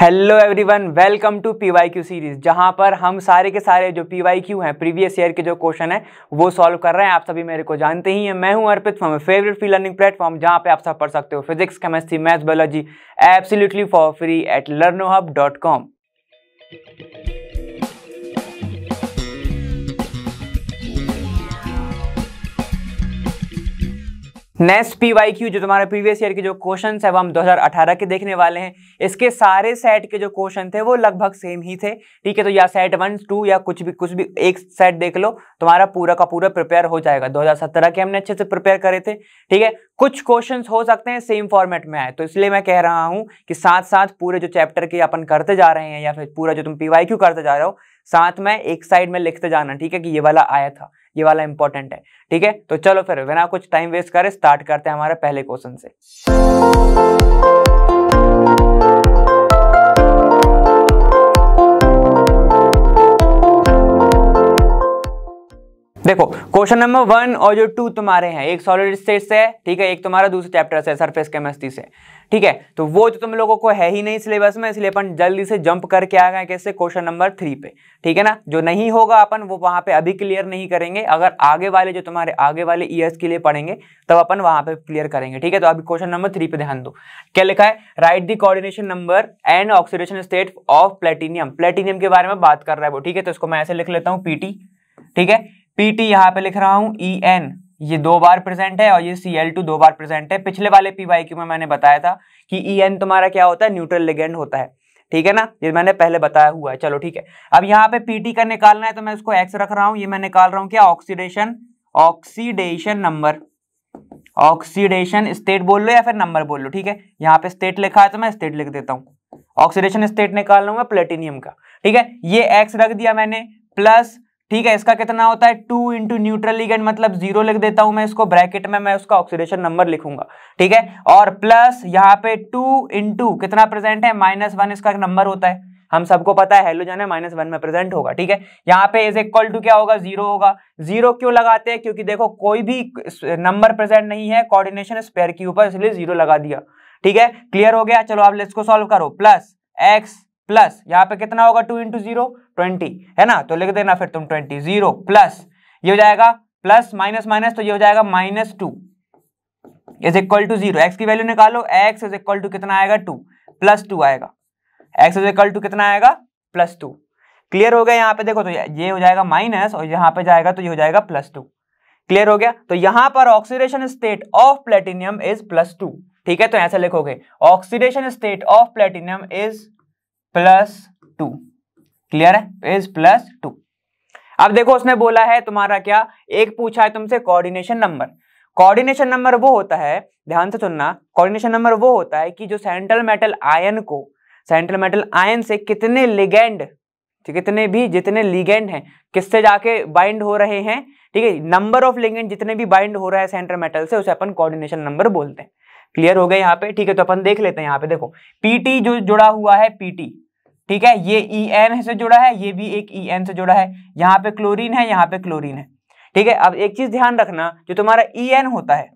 hello everyone welcome to P Y Q series जहां पर हम सारे के सारे जो पी वाई क्यू हैं प्रीवियस ईयर के जो क्वेश्चन हैं वो सॉल्व कर रहे हैं आप सभी मेरे को जानते ही हैं मैं हूं Arpit from favourite free learning platform जहां पे आप सब पढ़ सकते हो physics chemistry maths biology absolutely for free at Learnohub dot com next P Y Q जो तुम्हारे प्रीवियस ईयर के जो क्वेश्चन है वो हम 2018 के देखने वाले हैं इसके सारे सेट के जो क्वेश्चन थे वो लगभग सेम ही थे ठीक है तो या सेट वन टू या कुछ भी कुछ भी एक सेट देख लो तुम्हारा पूरा का पूरा प्रिपेयर हो जाएगा 2017 के हमने अच्छे से प्रिपेयर करे थे ठीक है कुछ क्वेश्चन हो सकते हैं सेम फॉर्मेट में आए तो इसलिए मैं कह रहा हूँ कि साथ साथ पूरे जो चैप्टर के अपन करते जा रहे हैं या फिर पूरा जो तुम पी वाई क्यू करते जा रहे हो साथ में एक साइड में लिखते जाना ठीक है कि ये वाला आया था ये वाला इंपॉर्टेंट है ठीक है तो चलो फिर बिना कुछ टाइम वेस्ट करें स्टार्ट करते हैं हमारे पहले क्वेश्चन से देखो क्वेश्चन नंबर वन और जो टू तुम्हारे हैं एक सॉलिड स्टेट से ठीक है एक तुम्हारा दूसरे चैप्टर से सरफेस केमिस्ट्री से ठीक है तो वो जो तुम लोगों को है ही नहीं सिलेबस में इसलिए अपन जल्दी से जंप करके आ गए कैसे क्वेश्चन नंबर थ्री पे ठीक है ना जो नहीं होगा अपन वो वहां पे अभी क्लियर नहीं करेंगे अगर आगे वाले जो तुम्हारे आगे वाले ईयर्स के लिए पढ़ेंगे तब तो अपन वहां पे क्लियर करेंगे ठीक है तो अभी क्वेश्चन नंबर थ्री पे ध्यान दो क्या लिखा है write the coordination number and oxidation state of platinum platinum के बारे में बात कर रहा है वो ठीक है तो इसको मैं ऐसे लिख लेता हूँ पीटी ठीक है पीटी यहाँ पे लिख रहा हूं ई e एन ये दो बार प्रेजेंट है और ये सी एल टू दो बार प्रेजेंट है पिछले वाले पी वाई क्यू में मैंने बताया था कि ई e एन तुम्हारा क्या होता है न्यूट्रल लिगेंड होता है ठीक है ना ये मैंने पहले बताया हुआ है चलो ठीक है अब यहाँ पे पीटी का निकालना है तो मैं इसको एक्स रख रहा हूं ये मैं निकाल रहा हूं क्या oxidation oxidation number oxidation state बोल लो या फिर नंबर बोल लो ठीक है यहाँ पे स्टेट लिखा है तो मैं स्टेट लिख देता हूँ ऑक्सीडेशन स्टेट निकाल रहा मैं प्लेटिनियम का ठीक है ये एक्स रख दिया मैंने प्लस ठीक है इसका कितना होता है टू इंटू न्यूट्रल लिगेंड मतलब जीरो लिख देता हूं मैं इसको ब्रैकेट में मैं उसका ऑक्सीडेशन नंबर लिखूंगा ठीक है और प्लस यहाँ पे टू इंटू कितना प्रेजेंट है माइनस वन इसका नंबर होता है हम सबको पता है हेलोजन है माइनस वन में प्रेजेंट होगा ठीक है यहाँ पे इज इक्वल टू क्या होगा जीरो होगा जीरो क्यों लगाते हैं क्योंकि देखो कोई भी नंबर प्रेजेंट नहीं है कॉर्डिनेशन स्पेयर के ऊपर इसलिए जीरो लगा दिया ठीक है क्लियर हो गया चलो आप इसको सॉल्व करो प्लस एक्स प्लस यहाँ पे कितना होगा टू इंटू जीरो ट्वेंटी है ना तो लिख देना फिर तुम ट्वेंटी जीरो प्लस ये हो जाएगा प्लस माइनस माइनस तो ये हो जाएगा minus two is equal to zero x की वैल्यू निकालो एक्स इज इक्वल टू कितना आएगा टू प्लस टू आएगा एक्स इज इक्वल टू कितना आएगा प्लस टू क्लियर हो गया यहाँ पे देखो तो ये हो जाएगा माइनस और यहाँ पे जाएगा तो ये हो जाएगा प्लस टू क्लियर हो गया तो यहाँ पर oxidation state of platinum is plus two ठीक है तो ऐसा लिखोगे oxidation state of platinum is plus two clear है इज प्लस टू अब देखो उसने बोला है तुम्हारा क्या एक पूछा है तुमसे कोऑर्डिनेशन नंबर कोऑर्डिनेशन नंबर वो होता है ध्यान से सुनना कोऑर्डिनेशन नंबर वो होता है कि जो सेंट्रल मेटल आयन को सेंट्रल मेटल आयन से कितने लिगेंड कितने भी जितने लिगेंड हैं किससे जाके बाइंड हो रहे हैं ठीक है नंबर ऑफ लिगेंड जितने भी बाइंड हो रहा है सेंट्रल मेटल से उसे अपन कोऑर्डिनेशन नंबर बोलते हैं क्लियर हो गए यहाँ पे ठीक है तो अपन देख लेते हैं यहाँ पे देखो पीटी जो जुड़ा हुआ है पीटी ठीक है ये ई e एन से जुड़ा है ये भी एक ई e एन से जुड़ा है यहाँ पे क्लोरीन है यहाँ पे क्लोरीन है ठीक है अब एक चीज ध्यान रखना जो तुम्हारा ई e एन होता है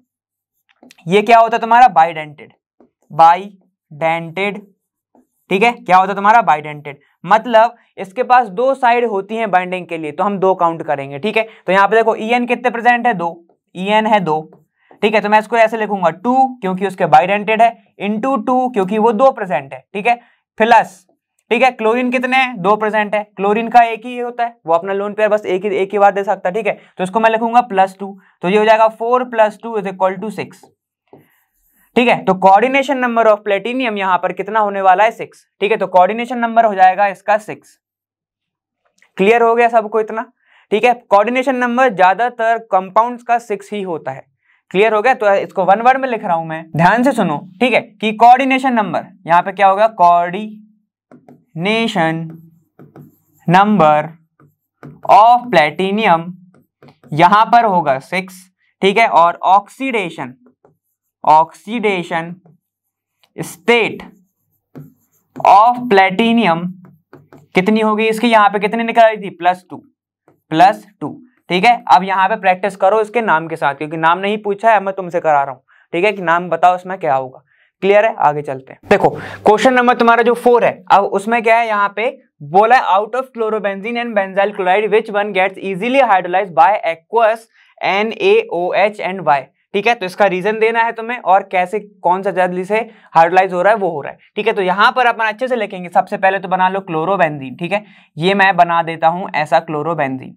ये क्या होता है तुम्हारा बाइडेंटेड बाइडेंटेड ठीक है क्या होता है तुम्हारा बाइडेंटेड मतलब इसके पास दो साइड होती है बाइंडिंग के लिए तो हम दो काउंट करेंगे ठीक है तो यहाँ पे देखो ई एन कितने प्रेजेंट है दो ई एन है दो ठीक है तो मैं इसको ऐसे लिखूंगा टू क्योंकि उसके बाइडेंटेड है इंटू टू क्योंकि वो दो प्रेजेंट है ठीक है प्लस ठीक है क्लोरीन कितने हैं दो प्रेजेंट है क्लोरीन का एक ही होता है वो अपना लोन पेयर बस एक ही एक ही बार दे सकता है ठीक है तो इसको मैं लिखूंगा प्लस टू तो ये हो जाएगा four plus two is equal to six ठीक है तो कोऑर्डिनेशन नंबर ऑफ प्लेटिनियम यहां पर कितना होने वाला है सिक्स ठीक है तो कोऑर्डिनेशन नंबर हो जाएगा इसका सिक्स क्लियर हो गया सबको इतना ठीक है कोऑर्डिनेशन नंबर ज्यादातर कंपाउंड्स का सिक्स ही होता है क्लियर हो गया तो इसको वन वर्ड में लिख रहा हूं मैं ध्यान से सुनो ठीक है कि कोऑर्डिनेशन नंबर यहां पे क्या होगा कोऑर्डिनेशन नंबर ऑफ प्लेटिनियम यहां पर होगा सिक्स ठीक है और oxidation oxidation state of platinum कितनी होगी इसकी यहां पे कितनी निकल रही थी प्लस टू प्लस टू ठीक है अब यहाँ पे प्रैक्टिस करो इसके नाम के साथ क्योंकि नाम नहीं पूछा है मैं तुमसे करा रहा हूँ ठीक है कि नाम बताओ उसमें क्या होगा क्लियर है आगे चलते हैं देखो क्वेश्चन नंबर तुम्हारा जो फोर है अब उसमें क्या है यहाँ पे बोला है out of chlorobenzene and benzyl chloride which one gets easily hydrolyse by aqueous N A O H and Y ठीक है तो इसका रीजन देना है तुम्हें और कैसे कौन सा जल्दी से हाइड्रोलाइज हो रहा है वो हो रहा है ठीक है तो यहाँ पर अपन अच्छे से लिखेंगे सबसे पहले तो बना लो क्लोरोबेंजीन ठीक है ये मैं बना देता हूँ ऐसा क्लोरोबेंजीन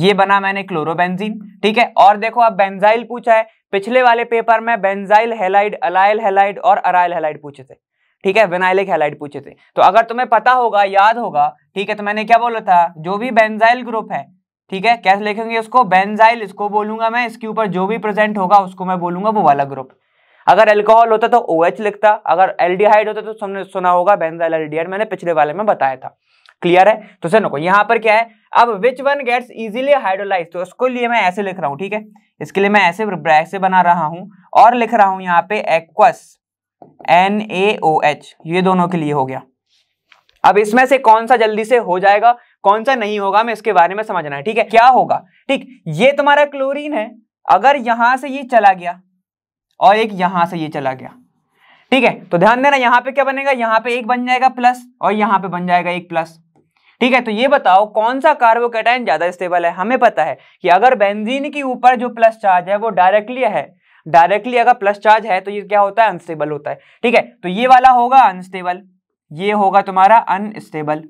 ये बना मैंने क्लोरोबेंजीन ठीक है और देखो अब बेंजाइल पूछा है पिछले वाले पेपर में बेंजाइल हेलाइड अलाइल हेलाइड और अराइल हेलाइड पूछे थे ठीक है विनाइलिक हेलाइड पूछे थे तो अगर तुम्हें पता होगा याद होगा ठीक है तो मैंने क्या बोला था जो भी बेंजाइल ग्रुप है ठीक है कैसे लिखेंगे उसको बेंजाइल इसको बोलूंगा मैं इसके ऊपर जो भी प्रेजेंट होगा उसको मैं बोलूंगा वो वाला ग्रुप अगर एल्कोहल होता तो ओ OH लिखता अगर एल्डिहाइड होता तो सुना होगा बेंजाइल एल्डिहाइड मैंने पिछले वाले में बताया था क्लियर है तो सर नको यहां पर क्या है अब which one gets easily hydrolyse तो उसको लिए मैं ऐसे लिख रहा हूं ठीक है इसके लिए मैं ऐसे से बना रहा हूं और लिख रहा हूं यहाँ पे aqueous N A O H ये दोनों के लिए हो गया अब इसमें से कौन सा जल्दी से हो जाएगा कौन सा नहीं होगा मैं इसके बारे में समझना है ठीक है क्या होगा ठीक ये तुम्हारा क्लोरीन है अगर यहां से ये चला गया और एक यहां से ये चला गया ठीक है तो ध्यान देना यहां पे क्या बनेगा यहाँ पे एक बन जाएगा प्लस और यहाँ पे बन जाएगा एक प्लस ठीक है तो ये बताओ कौन सा कार्बोकेटाइन ज्यादा स्टेबल है हमें पता है कि अगर बेंजीन के ऊपर जो प्लस चार्ज है वो डायरेक्टली है डायरेक्टली अगर प्लस चार्ज है तो ये क्या होता है अनस्टेबल होता है ठीक है तो ये वाला होगा अनस्टेबल ये होगा तुम्हारा अनस्टेबल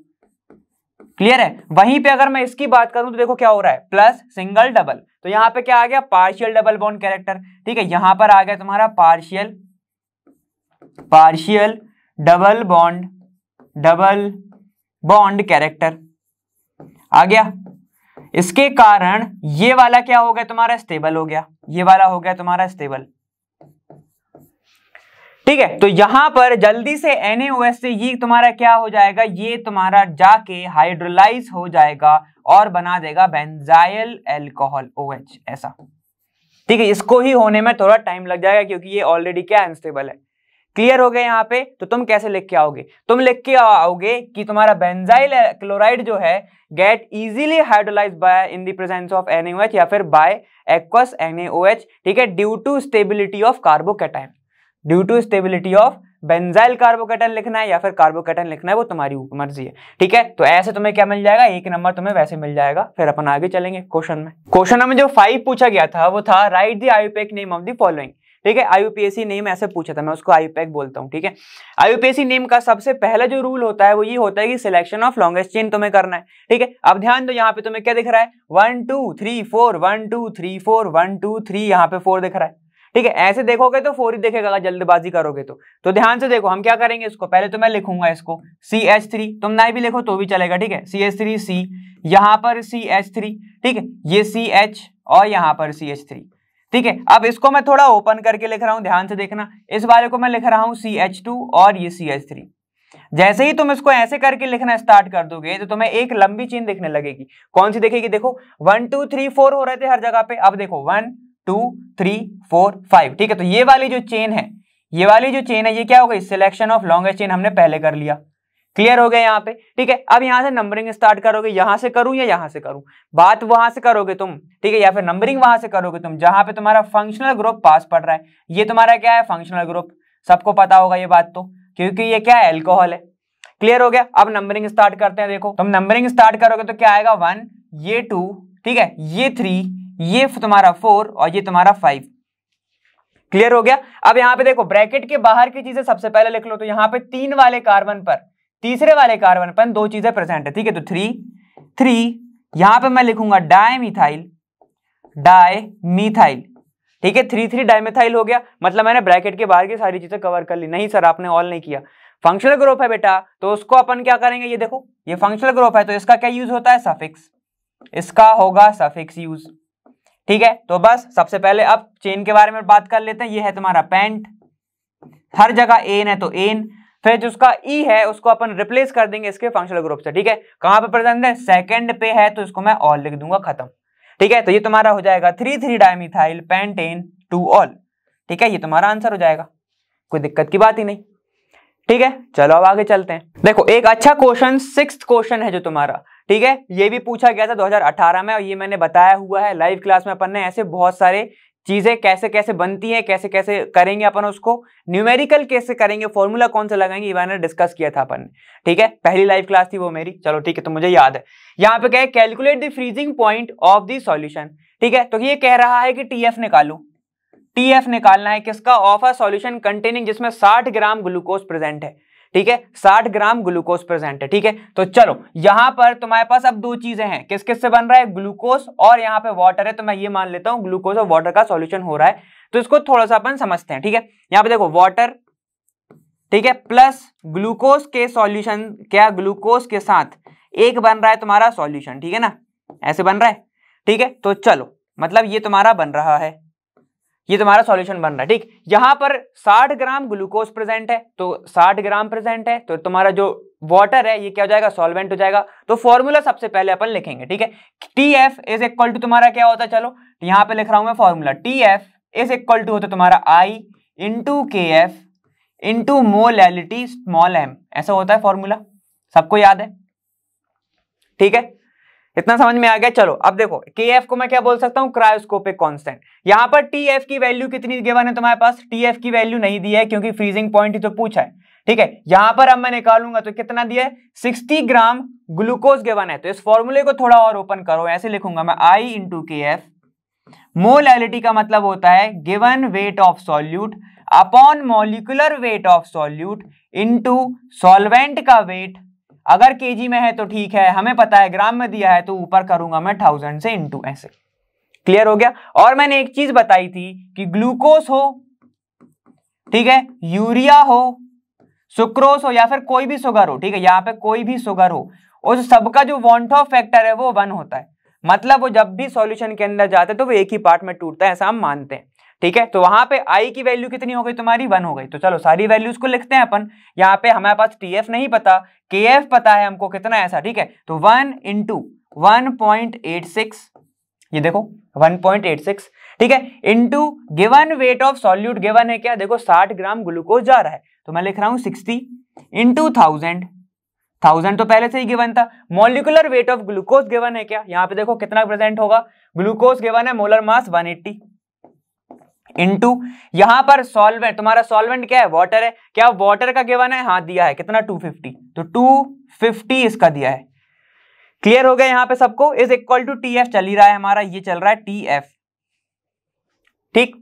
क्लियर है वहीं पे अगर मैं इसकी बात करूं तो देखो क्या हो रहा है प्लस सिंगल डबल तो यहां पे क्या आ गया पार्शियल डबल बॉन्ड कैरेक्टर ठीक है यहां पर आ गया तुम्हारा partial partial double bond double bond character आ गया इसके कारण ये वाला क्या हो गया तुम्हारा स्टेबल हो गया ये वाला हो गया तुम्हारा स्टेबल ठीक है तो यहां पर जल्दी से एनएओएस से ये तुम्हारा क्या हो जाएगा ये तुम्हारा जाके हाइड्रोलाइज हो जाएगा और बना देगा बेंजाइल एल्कोहल एच ऐसा ठीक है इसको ही होने में थोड़ा टाइम लग जाएगा क्योंकि ये ऑलरेडी क्या अनस्टेबल है क्लियर हो गए यहाँ पे तो तुम कैसे लिख के आओगे तुम लिख के आओगे कि तुम्हारा बेंजाइल क्लोराइड जो है get easily hydrolyse by in the presence of N या फिर बाय एक्वस एन ठीक है due to stability of carbocation due to stability of benzyl carbocation लिखना है या फिर कार्बोकेटन लिखना है वो तुम्हारी मर्जी है ठीक है तो ऐसे तुम्हें क्या मिल जाएगा एक नंबर तुम्हें वैसे मिल जाएगा फिर अपन आगे चलेंगे क्वेश्चन में क्वेश्चन में जो फाइव पूछा गया था वो था write the IUPAC name of the following ठीक है आईयूपीएससी नेम ऐसे पूछा था मैं उसको आईपैक e बोलता हूँ ठीक है आईयूपीएससी नेम का सबसे पहला जो रूल होता है वो ये होता है कि सिलेक्शन ऑफ लॉन्गेस्ट चेन तुम्हें करना है ठीक है अब ध्यान दो यहाँ पे तुम्हें क्या दिख रहा है one two three four one two three four one two three यहाँ पे फोर दिख रहा है ठीक है ऐसे देखोगे तो फोर ही देखेगा जल्दबाजी करोगे तो तो ध्यान से देखो हम क्या करेंगे इसको पहले तो मैं लिखूंगा इसको सी एच थ्री तुम ना भी लिखो तो भी चलेगा ठीक है सी एच थ्री सी यहां पर सी एच थ्री ठीक है ये सी एच और यहां पर सी एच थ्री ठीक है अब इसको मैं थोड़ा ओपन करके लिख रहा हूं ध्यान से देखना इस वाले को मैं लिख रहा हूं सी एच टू और ये सी एच थ्री जैसे ही तुम इसको ऐसे करके लिखना स्टार्ट कर दोगे तो तुम्हें एक लंबी चेन दिखने लगेगी कौन सी देखेगी देखो वन टू थ्री फोर हो रहे थे हर जगह पे अब देखो one two three four five ठीक है तो ये वाली जो चेन है ये वाली जो चेन है ये क्या हो गई सिलेक्शन ऑफ लॉन्गेस्ट चेन हमने पहले कर लिया क्लियर हो गया यहाँ पे ठीक है अब यहाँ से नंबरिंग स्टार्ट करोगे यहाँ से करूँ या यहाँ से करूँ बात वहां से करोगे तुम ठीक है या फिर नंबरिंग वहां से करोगे तुम जहां पे तुम्हारा फंक्शनल ग्रुप पास पड़ रहा है ये तुम्हारा क्या है फंक्शनल ग्रुप सबको पता होगा ये बात तो क्योंकि ये क्या है एल्कोहल है क्लियर हो गया अब नंबरिंग स्टार्ट करते हैं देखो तुम नंबरिंग स्टार्ट करोगे तो क्या आएगा वन ये टू ठीक है ये थ्री ये तुम्हारा फोर और ये तुम्हारा फाइव क्लियर हो गया अब यहाँ पे देखो ब्रैकेट के बाहर की चीजें सबसे पहले लिख लो तो यहाँ पे तीन वाले कार्बन पर तीसरे वाले कार्बन पर दो चीजें प्रेजेंट है ठीक है तो थ्री थ्री यहां पे मैं लिखूंगा डायमिथाइल डायमिथाइल ठीक है थ्री थ्री डायमिथाइल हो गया मतलब मैंने ब्रैकेट के बाहर की सारी चीजें कवर कर ली नहीं सर आपने ऑल नहीं किया फंक्शनल ग्रुप है बेटा तो उसको अपन क्या करेंगे ये देखो ये फंक्शनल ग्रुप है तो इसका क्या यूज होता है सफिक्स इसका होगा सफिक्स यूज ठीक है तो बस सबसे पहले अब चेन के बारे में बात कर लेते हैं ये है तुम्हारा पेंट हर जगह एन है तो एन फिर जो उसका ई e है उसको अपन रिप्लेस कर देंगे इसके फंक्शनल ग्रुप से ठीक है कहां पे प्रेजेंट है सेकंड पे है तो इसको मैं ऑल लिख दूंगा खत्म ठीक है तो ये तुम्हारा हो जाएगा three three dimethyl pentane two ol ठीक है ये तुम्हारा आंसर हो जाएगा कोई दिक्कत की बात ही नहीं ठीक है चलो अब आगे चलते हैं देखो एक अच्छा क्वेश्चन सिक्स क्वेश्चन है जो तुम्हारा ठीक है ये भी पूछा गया था 2018 में और ये मैंने बताया हुआ है लाइव क्लास में अपन ने ऐसे बहुत सारे चीज़ें कैसे कैसे बनती हैं कैसे कैसे करेंगे अपन उसको न्यूमेरिकल कैसे करेंगे फॉर्मूला कौन सा लगाएंगे ये मैंने डिस्कस किया था अपन ने ठीक है पहली लाइव क्लास थी वो मेरी चलो ठीक है तो मुझे याद है यहाँ पे कहे calculate the freezing point of the solution ठीक है तो ये कह रहा है कि टी एफ निकालू टी एफ निकालना है किसका ऑफ अ सॉल्यूशन कंटेनिंग जिसमें साठ ग्राम ग्लूकोज प्रेजेंट है ठीक है साठ ग्राम ग्लूकोज प्रेजेंट है ठीक है तो चलो यहां पर तुम्हारे पास अब दो चीजें हैं किस किस से बन रहा है ग्लूकोज और यहां पे वाटर है तो मैं ये मान लेता हूं ग्लूकोज और वाटर का सोल्यूशन हो रहा है तो इसको थोड़ा सा अपन समझते हैं ठीक है यहां पे देखो वाटर ठीक है प्लस ग्लूकोज के सॉल्यूशन क्या ग्लूकोज के साथ एक बन रहा है तुम्हारा सॉल्यूशन ठीक है ना ऐसे बन रहा है ठीक है तो चलो मतलब ये तुम्हारा बन रहा है ये तुम्हारा सॉल्यूशन बन रहा है ठीक यहां पर 60 ग्राम ग्लूकोज प्रेजेंट है तो 60 ग्राम प्रेजेंट है तो तुम्हारा जो वाटर है ये क्या हो जाएगा सॉल्वेंट हो जाएगा तो फॉर्मूला सबसे पहले अपन लिखेंगे ठीक है T F is equal to तुम्हारा क्या होता है चलो यहां पे लिख रहा हूं मैं formula T F is equal to होता तुम्हारा आई into K F into molality small m ऐसा होता है फॉर्मूला सबको याद है ठीक है इतना समझ में आ गया चलो अब देखो के एफ को मैं क्या बोल सकता हूँ क्रायोस्कोपिक कांस्टेंट यहाँ पर टी एफ की वैल्यू कितनी गिवन है तुम्हारे पास टी एफ की वैल्यू नहीं दी है क्योंकि फ्रीजिंग पॉइंट ही तो पूछा है ठीक है यहाँ पर अब मैं निकालूंगा तो कितना दिया है 60 ग्राम ग्लूकोज गिवन है तो इस फॉर्मूले को थोड़ा और ओपन करो ऐसे लिखूंगा मैं i into K F molality का मतलब होता है given weight of solute upon molecular weight of solute into solvent का वेट अगर जी में है तो ठीक है हमें पता है ग्राम में दिया है तो ऊपर करूंगा मैं थाउजेंड से इंटू ऐसे क्लियर हो गया और मैंने एक चीज बताई थी कि ग्लूकोज हो ठीक है यूरिया हो सुक्रोस हो या फिर कोई भी शुगर हो ठीक है यहां पे कोई भी शुगर हो उस सबका जो वॉन्ट ऑफ फैक्टर है वो वन होता है मतलब वो जब भी सॉल्यूशन के अंदर जाते हैं तो वो एक ही पार्ट में टूटता है ऐसा हम मानते हैं ठीक है तो वहां पे आई की वैल्यू कितनी हो गई तुम्हारी वन हो गई तो चलो सारी वैल्यूज को लिखते हैं अपन यहाँ पे हमारे पास टी एफ नहीं पता के एफ पता है हमको कितना ऐसा ठीक है तो one into one point eight six ये देखो वन पॉइंट एट सिक्स ठीक है into given weight of solute given है क्या देखो साठ ग्राम ग्लूकोज जा रहा है तो मैं लिख रहा हूं सिक्सटी इंटू थाउजेंड थाउजेंड तो पहले से ही गिवन था molecular weight of glucose given है क्या यहाँ पे देखो कितना प्रेजेंट होगा ग्लूकोज गिवन है मोलर मास 180 इंटू यहां पर सॉल्वेंट तुम्हारा सॉल्वेंट क्या है वाटर है क्या वाटर का गिवन है हाथ दिया है कितना 250 तो 250 इसका दिया है क्लियर हो गया यहां पे सबको is equal to T F चल ही रहा है हमारा ये चल रहा है टी एफ ठीक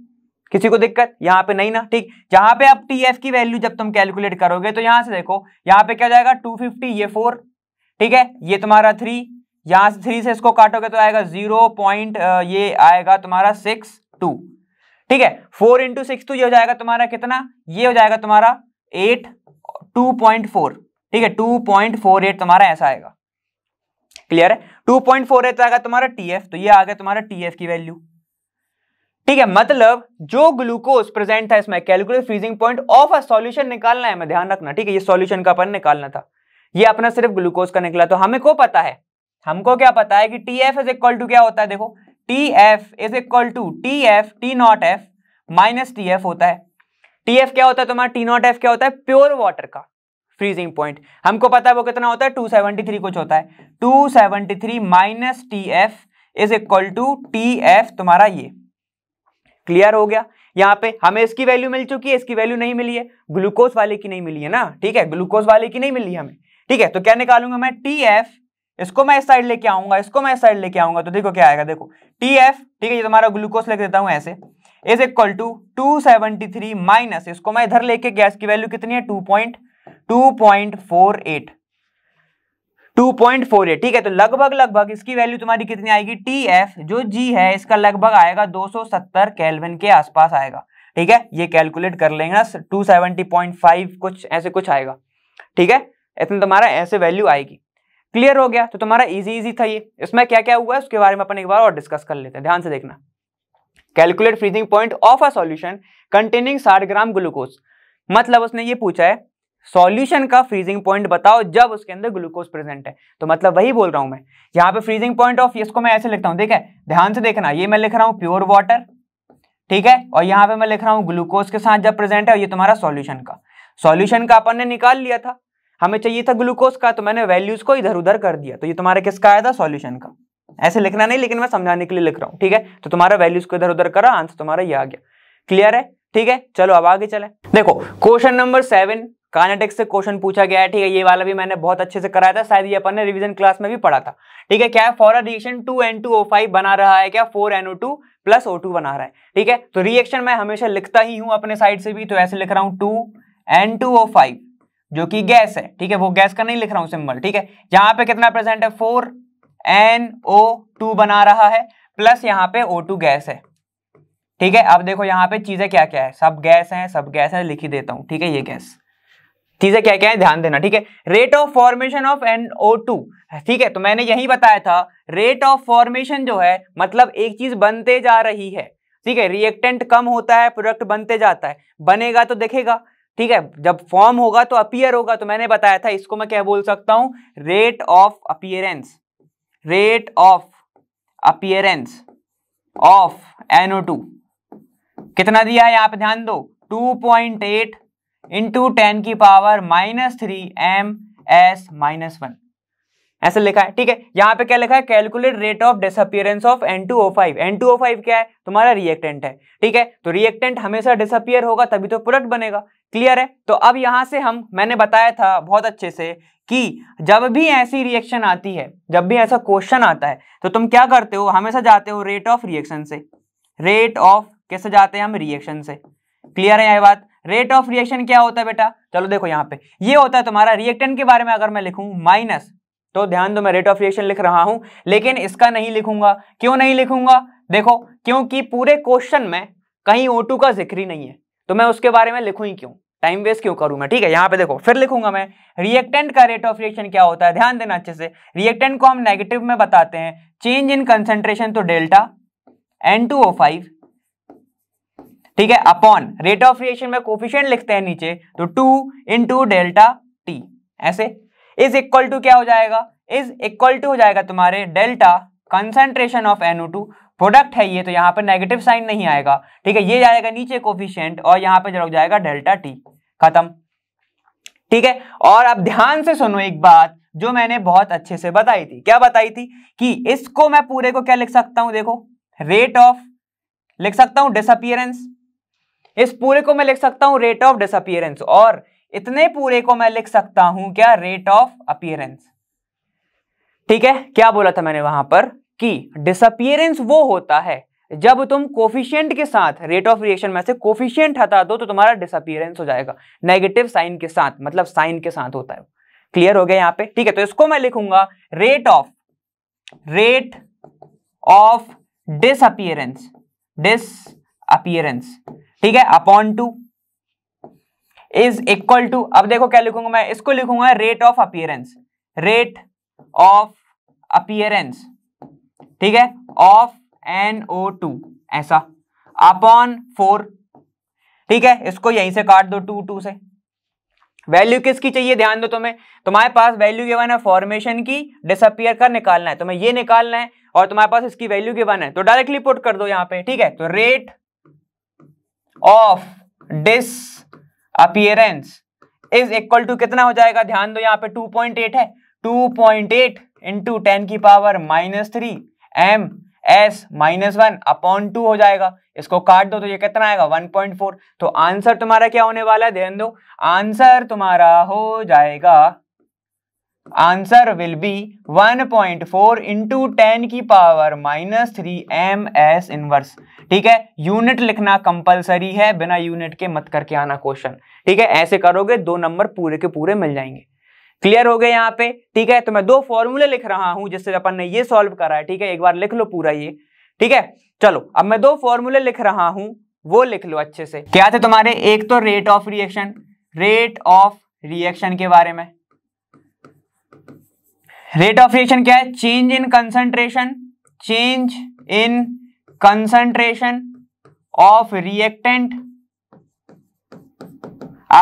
किसी को दिक्कत यहां पे नहीं ना ठीक जहां पे आप टी एफ की वैल्यू जब तुम कैलकुलेट करोगे तो यहां से देखो यहां पे क्या जाएगा 250 ये फोर ठीक है ये तुम्हारा थ्री यहां से थ्री से इसको काटोगे तो आएगा जीरो पॉइंट ये आएगा तुम्हारा सिक्स टू ठीक है फोर इंटू सिक्स टू ये हो जाएगा तुम्हारा कितना ये हो जाएगा तुम्हारा एट टू पॉइंट फोर ठीक है टू पॉइंट फोर एट तुम्हारा ऐसा आएगा क्लियर है टू पॉइंट फोर एट आएगा तुम्हारा टीएफ तो ये आ गया तुम्हारा टीएफ की वैल्यू ठीक है मतलब जो ग्लूकोज प्रेजेंट था इसमें calculate freezing point of a solution निकालना है हमें ध्यान रखना ठीक है ये सॉल्यूशन का अपन निकालना था ये अपना सिर्फ ग्लूकोज का निकला तो हमें को पता है हमको क्या पता है कि T F is equal to क्या होता है देखो T F is equal to T F T not F minus T F होता है टी एफ क्या होता है तुम्हारा टी नॉट एफ क्या होता है प्योर वाटर का फ्रीजिंग पॉइंट हमको पता है वो कितना होता है 273 कुछ होता है 273 seventy three minus T F is equal to T F तुम्हारा ये क्लियर हो गया यहाँ पे हमें इसकी वैल्यू मिल चुकी है इसकी वैल्यू नहीं मिली है ग्लूकोज वाले की नहीं मिली है ना ठीक है ग्लूकोज वाले की नहीं मिली हमें ठीक है तो क्या निकालूंगा मैं टी एफ इसको मैं इस साइड लेके आऊंगा इसको मैं इस साइड लेके आऊंगा तो देखो क्या आएगा देखो टी एफ ठीक है ये तुम्हारा तो ग्लूकोज लिख देता हूं ऐसे is equal to two seventy three minus इसको मैं इधर लेके गैस की वैल्यू कितनी है two point two point four eight two point four eight ठीक है तो लगभग लगभग इसकी वैल्यू तुम्हारी कितनी आएगी टी एफ जो जी है इसका लगभग आएगा दो सौ सत्तर कैलविन के आसपास आएगा ठीक है ये कैलकुलेट कर लेंगे ना टू सेवेंटी पॉइंट फाइव कुछ ऐसे कुछ आएगा ठीक है इतना तुम्हारा ऐसे वैल्यू आएगी क्लियर हो गया तो तुम्हारा इजी इजी था ये इसमें क्या क्या हुआ है उसके बारे में अपन एक बार और डिस्कस कर लेते हैं ध्यान से देखना calculate freezing point of a solution containing साठ ग्राम ग्लूकोज मतलब उसने ये पूछा है सॉल्यूशन का फ्रीजिंग पॉइंट बताओ जब उसके अंदर ग्लूकोज प्रेजेंट है तो मतलब वही बोल रहा हूं मैं यहाँ पे फ्रीजिंग पॉइंट ऑफ इसको मैं ऐसे लिखता हूँ ठीक है ध्यान से देखना ये मैं लिख रहा हूं प्योर वाटर ठीक है और यहाँ पे मैं लिख रहा हूँ ग्लूकोज के साथ जब प्रेजेंट है ये तुम्हारा सॉल्यूशन का सॉल्यूशन का अपन ने निकाल लिया था हमें चाहिए था ग्लूकोज का तो मैंने वैल्यूज को इधर उधर कर दिया तो ये तुम्हारा किसका आया था सॉल्यूशन का ऐसे लिखना नहीं लेकिन मैं समझाने के लिए लिख रहा हूँ ठीक है तो तुम्हारा वैल्यूज को इधर उधर करा आंसर तुम्हारा ये आ गया क्लियर है ठीक है चलो अब आगे चले देखो क्वेश्चन नंबर सेवन कानेटिक्स से क्वेश्चन पूछा गया है ठीक है ये वाला भी मैंने बहुत अच्छे से कराया था शायद ये अपन ने रिवीजन क्लास में भी पढ़ा था ठीक है क्या है for reaction two N two O five बना रहा है क्या four N O two plus O two बना रहा है ठीक है तो रिएक्शन मैं हमेशा लिखता ही हूं अपने साइड से भी तो ऐसे लिख रहा हूं two N two O five जो कि गैस है ठीक है वो गैस का नहीं लिख रहा हूं सिंबल ठीक है यहां पे कितना प्रेजेंट है फोर एन ओ टू बना रहा है प्लस यहाँ पे ओ टू गैस है ठीक है अब देखो यहाँ पे चीजें क्या क्या है सब गैस हैं सब गैस है लिखी देता हूँ ठीक है ये गैस चीजें क्या क्या है ध्यान देना ठीक है rate of formation of N O two ठीक है तो मैंने यही बताया था रेट ऑफ फॉर्मेशन जो है मतलब एक चीज बनते जा रही है ठीक है रिएक्टेंट कम होता है प्रोडक्ट बनते जाता है बनेगा तो देखेगा ठीक है जब फॉर्म होगा तो अपियर होगा तो मैंने बताया था इसको मैं क्या बोल सकता हूं rate of appearance rate of appearance of NO two कितना दिया है यहां पे ध्यान दो 2.8 पॉइंट एट इंटू टेन की power minus three M S minus one ऐसा लिखा है ठीक है यहां पे क्या लिखा है calculate rate of disappearance of N2O5 N2O5 क्या है तुम्हारा रिएक्टेंट है ठीक है तो रिएक्टेंट हमेशा डिसअपियर होगा तभी तो प्रोडक्ट बनेगा क्लियर है तो अब यहां से हम मैंने बताया था बहुत अच्छे से कि जब भी ऐसी रिएक्शन आती है जब भी ऐसा क्वेश्चन आता है तो तुम क्या करते हो हमेशा जाते हो रेट ऑफ रिएक्शन से रेट ऑफ कैसे जाते हैं हम रिएक्शन से क्लियर है यह बात रेट ऑफ रिएक्शन क्या होता है बेटा चलो देखो यहाँ पे ये होता है तुम्हारा रिएक्टेंट के बारे में अगर मैं लिखूं माइनस तो ध्यान दो मैं रेट ऑफ रिएक्शन लिख रहा हूं लेकिन इसका नहीं लिखूंगा क्यों नहीं लिखूंगा देखो क्योंकि पूरे क्वेश्चन में कहीं ओ का जिक्र ही नहीं है तो मैं उसके बारे में लिखू ही क्यों टाइम वेस्ट क्यों करूं मैं ठीक है यहाँ पे देखो फिर लिखूंगा मैं रिएक्टेंट का रेट ऑफ रिएक्शन क्या होता है ध्यान देना अच्छे से रिएक्टेंट को हम नेगेटिव में बताते हैं चेंज इन कंसेंट्रेशन तो delta N two O five ठीक है अपॉन रेट ऑफ रिएक्शन में कोफिशियंट लिखते हैं नीचे तो two into delta T ऐसे इज इक्वल टू क्या हो जाएगा इज इक्वल टू हो जाएगा तुम्हारे delta concentration of NO two product है ये तो यहाँ पर नेगेटिव साइन नहीं आएगा ठीक है ये जाएगा नीचे कोफिशियंट और यहाँ पर रुक जाएगा डेल्टा टी खत्म ठीक है और अब ध्यान से सुनो एक बात जो मैंने बहुत अच्छे से बताई थी क्या बताई थी कि इसको मैं पूरे को क्या लिख सकता हूं देखो रेट ऑफ लिख सकता हूं डिसअपियरेंस इस पूरे को मैं लिख सकता हूं रेट ऑफ डिसअपियरेंस और इतने पूरे को मैं लिख सकता हूं क्या रेट ऑफ अपियरेंस ठीक है क्या बोला था मैंने वहां पर कि डिसअपियरेंस वो होता है जब तुम कोफिशियंट के साथ रेट ऑफ रिएक्शन में से कोफिशियंट हटा दो तो तुम्हारा डिसअपियरेंस हो जाएगा नेगेटिव साइन के साथ मतलब साइन के साथ होता है क्लियर हो गया यहां पे ठीक है तो इसको मैं लिखूंगा rate of rate of disappearance disappearance ठीक है upon two is equal to अब देखो क्या लिखूंगा मैं इसको लिखूंगा rate of appearance rate of appearance ठीक है ऑफ एन ओ टू ऐसा अपॉन फोर ठीक है इसको यहीं से काट दो टू टू से वैल्यू किसकी चाहिए ध्यान दो तुम्हें तुम्हारे पास वैल्यू गिवन है फॉर्मेशन की डिसअपियर कर निकालना है तुम्हें ये निकालना है और तुम्हारे पास इसकी वैल्यू गिवन है तो डायरेक्टली पुट कर दो यहां पे ठीक है तो rate of disappearance is equal to कितना हो जाएगा ध्यान दो यहां पे 2.8 है 2.8 पॉइंट एट टेन की power minus three M S minus one upon two हो जाएगा इसको काट दो तो ये कितना आएगा वन पॉइंट फोर तो आंसर तुम्हारा क्या होने वाला है ध्यान दो आंसर तुम्हारा हो जाएगा answer will be 1.4 point four into ten की power minus three M S inverse ठीक है यूनिट लिखना कंपलसरी है बिना यूनिट के मत करके आना क्वेश्चन ठीक है ऐसे करोगे दो नंबर पूरे के पूरे मिल जाएंगे क्लियर हो गए यहाँ पे ठीक है तो मैं दो फॉर्मूले लिख रहा हूं जिससे अपन ने ये सॉल्व करा है ठीक है एक बार लिख लो पूरा ये ठीक है चलो अब मैं दो फॉर्मूले लिख रहा हूं वो लिख लो अच्छे से क्या थे तुम्हारे एक तो rate of reaction rate of reaction के बारे में रेट ऑफ रिएक्शन क्या है change in concentration change in concentration of reactant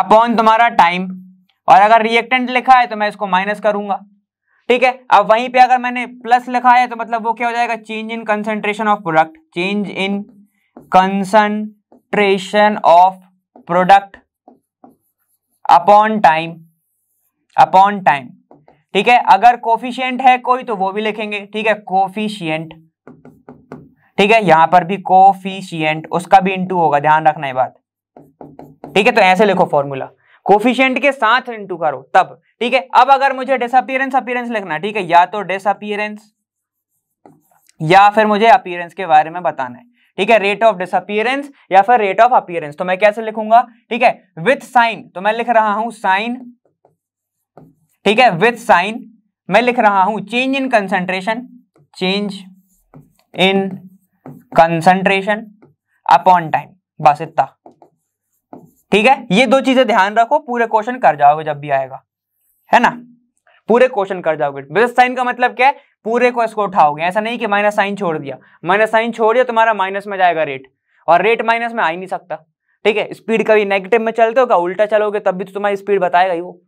upon तुम्हारा टाइम और अगर रिएक्टेंट लिखा है तो मैं इसको माइनस करूंगा ठीक है अब वहीं पे अगर मैंने प्लस लिखा है तो मतलब वो क्या हो जाएगा change in concentration of product change in concentration of product upon time upon time ठीक है अगर कोफिशियंट है कोई तो वो भी लिखेंगे ठीक है कोफिशियंट ठीक है यहां पर भी कोफिशियंट उसका भी इंटू होगा ध्यान रखना है बात ठीक है तो ऐसे लिखो फॉर्मूला कोफिशियंट के साथ इंटू करो तब ठीक है अब अगर मुझे डिसअपियरेंस अपियरेंस लिखना ठीक है या तो डिसअपियरेंस या फिर मुझे अपियरेंस के बारे में बताना है ठीक है रेट ऑफ डिसअपियरेंस या फिर रेट ऑफ अपियरेंस तो मैं कैसे लिखूंगा ठीक है विथ साइन तो मैं लिख रहा हूं साइन ठीक है विथ साइन मैं लिख रहा हूं change in concentration change in concentration upon time बस इतना ठीक है ये दो चीजें ध्यान रखो पूरे क्वेश्चन कर जाओगे जब भी आएगा है ना पूरे क्वेश्चन कर जाओगे प्लस साइन का मतलब क्या है पूरे को इसको उठाओगे ऐसा नहीं कि माइनस साइन छोड़ दिया माइनस साइन छोड़ दिया तुम्हारा माइनस में जाएगा रेट और रेट माइनस में आ ही नहीं सकता ठीक है स्पीड कभी नेगेटिव में चलते होगा उल्टा चलोगे तब भी तो तुम्हारी स्पीड बताएगा ही वो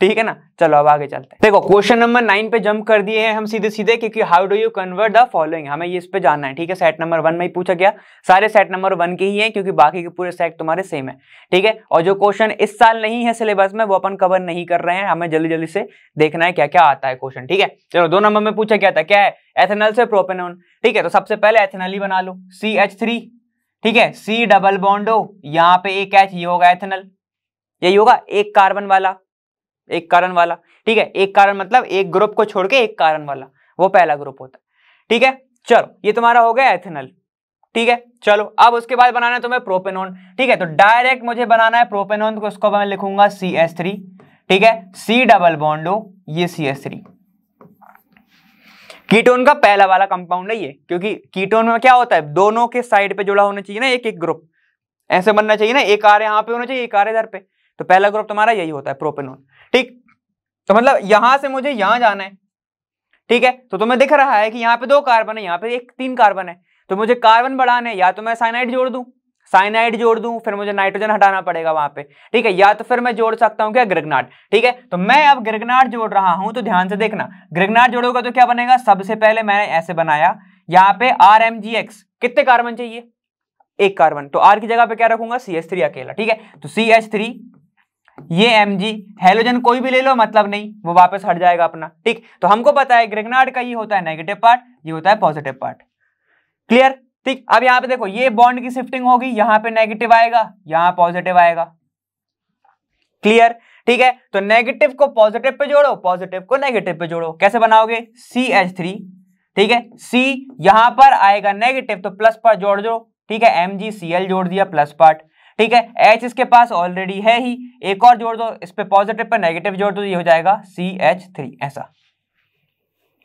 ठीक है ना चलो अब आगे चलते हैं देखो क्वेश्चन नंबर नाइन पे जंप कर दिए हैं हम सीधे सीधे क्योंकि how do you convert the following हमें ये इस पे जानना है ठीक है सेट नंबर वन में ही पूछा गया सारे सेट नंबर वन के ही हैं क्योंकि बाकी के पूरे सेट तुम्हारे सेम है ठीक है और जो क्वेश्चन इस साल नहीं है सिलेबस में वो अपन कवर नहीं कर रहे हैं हमें जल्दी जल्दी से देखना है क्या क्या आता है क्वेश्चन ठीक है चलो दो नंबर में पूछा गया था क्या है एथेनल से प्रोपेनोन ठीक है तो सबसे पहले एथेनल ही बना लो सी एच थ्री ठीक है सी डबल बॉन्डो यहाँ पे एक एच ये होगा एथेनल यही होगा एक कार्बन वाला एक कारण वाला ठीक है एक कारण मतलब एक ग्रुप को छोड़ के एक कारण वाला वो पहला ग्रुप होता है ठीक है चलो ये तुम्हारा हो गया एथेनल ठीक है चलो अब उसके बाद बनाना है तुम्हें प्रोपेनोन ठीक है तो डायरेक्ट मुझे बनाना है प्रोपेनोन को उसको मैं लिखूंगा सी एस थ्री ठीक है सी डबल बॉन्डो ये सी एस थ्री कीटोन का पहला वाला कंपाउंड है ये क्योंकि कीटोन में क्या होता है दोनों के साइड पे जुड़ा होना चाहिए ना एक एक ग्रुप ऐसे बनना चाहिए ना एक आर यहाँ पे होना चाहिए एक आर इधर पे तो पहला ग्रुप तुम्हारा यही होता है प्रोपेनोन ठीक तो मतलब यहां से मुझे यहां जाना है ठीक है तो तुम्हें दिख रहा है कि यहां पे दो कार्बन है यहां पे एक तीन कार्बन है तो मुझे कार्बन बढ़ाने या तो मैं साइनाइड जोड़ दूं साइनाइड जोड़ दूं फिर मुझे नाइट्रोजन हटाना पड़ेगा वहां पे ठीक है या तो फिर मैं जोड़ सकता हूं क्या ग्रिगनाट ठीक है तो मैं अब ग्रिगनाट जोड़ रहा हूं तो ध्यान से देखना ग्रिगनाट जोड़ोगा तो क्या बनेगा सबसे पहले मैंने ऐसे बनाया यहाँ पे आर एम जी एक्स कितने कार्बन चाहिए एक कार्बन तो आर की जगह पे क्या रखूंगा सी एच थ्री अकेला ठीक है तो सी एच थ्री ये एम जी हेलोजन कोई भी ले लो मतलब नहीं वो वापस हट जाएगा अपना ठीक तो हमको पता है ग्रेगनार्ड का ये होता है नेगेटिव पार्ट ये होता है पॉजिटिव पार्ट क्लियर ठीक अब यहां पे देखो ये बॉन्ड की शिफ्टिंग होगी यहां पे नेगेटिव आएगा यहां पॉजिटिव आएगा क्लियर ठीक है तो नेगेटिव को पॉजिटिव पे जोड़ो पॉजिटिव को नेगेटिव पे जोड़ो कैसे बनाओगे सी एच थ्री ठीक है सी यहां पर आएगा नेगेटिव तो प्लस पार्ट जोड़ दो ठीक है एम जी सी एल जोड़ दिया प्लस पार्ट ठीक है एच इसके पास ऑलरेडी है ही एक और जोड़ दो इस पर पॉजिटिव पर नेगेटिव जोड़ दो ये हो जाएगा सी एच थ्री ऐसा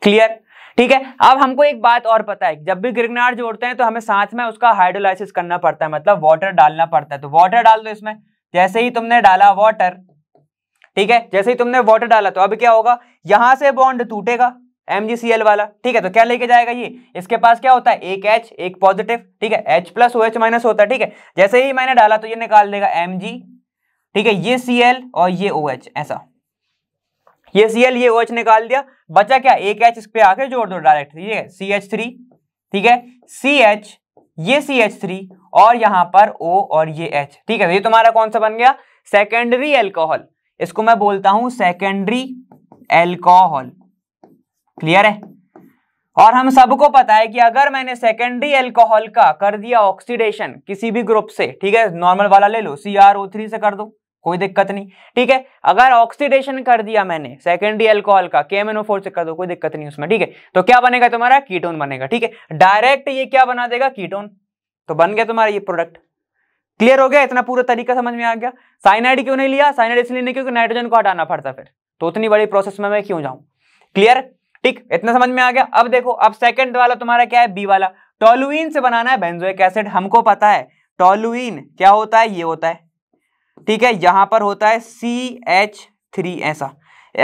क्लियर ठीक है अब हमको एक बात और पता है जब भी ग्रिगनार जोड़ते हैं तो हमें साथ में उसका हाइड्रोलाइसिस करना पड़ता है मतलब वाटर डालना पड़ता है तो वाटर डाल दो इसमें जैसे ही तुमने डाला वाटर ठीक है जैसे ही तुमने वाटर डाला तो अब क्या होगा यहां से बॉन्ड टूटेगा एम जी सी एल वाला ठीक है तो क्या लेके जाएगा ये इसके पास क्या होता है एक एच एक पॉजिटिव ठीक है H plus O H minus होता है ठीक है जैसे ही मैंने डाला तो ये निकाल देगा एम जी ठीक है ये सी एल और ये ओ एच ऐसा ये सी एल ये ओ एच निकाल दिया बचा क्या एक एच इस पे आके जोड़ दो डायरेक्ट ठीक है सी एच थ्री ठीक है सी एच ये सी एच थ्री और यहां पर ओ और ये एच ठीक है तो ये तुम्हारा कौन सा बन गया सेकेंडरी एल्कोहल इसको मैं बोलता हूं सेकेंडरी एल्कोहल क्लियर है और हम सबको पता है कि अगर मैंने सेकेंडरी एल्कोहल का कर दिया ऑक्सीडेशन किसी भी ग्रुप से ठीक है नॉर्मल वाला ले लो सी आर ओ थ्री से कर दो कोई दिक्कत नहीं ठीक है अगर ऑक्सीडेशन कर दिया मैंने सेकेंडरी एल्कोहल का के फोर से कर दो कोई दिक्कत नहीं उसमें ठीक है तो क्या बनेगा तुम्हारा कीटोन बनेगा ठीक है डायरेक्ट ये क्या बना देगा कीटोन तो बन गया तुम्हारा ये प्रोडक्ट क्लियर हो गया इतना पूरा तरीका समझ में आ गया साइनाइड क्यों नहीं लिया साइनाइड इसलिए नहीं क्योंकि नाइट्रोजन को हटाना पड़ता फिर तो उतनी बड़ी प्रोसेस में मैं क्यों जाऊं क्लियर ठीक इतना समझ में आ गया अब देखो अब सेकंड वाला तुम्हारा क्या है बी वाला टोलुइन से बनाना है बेंजोइक एसिड हमको पता है टोलुइन क्या होता है ये होता है ठीक है यहां पर होता है सी एच थ्री ऐसा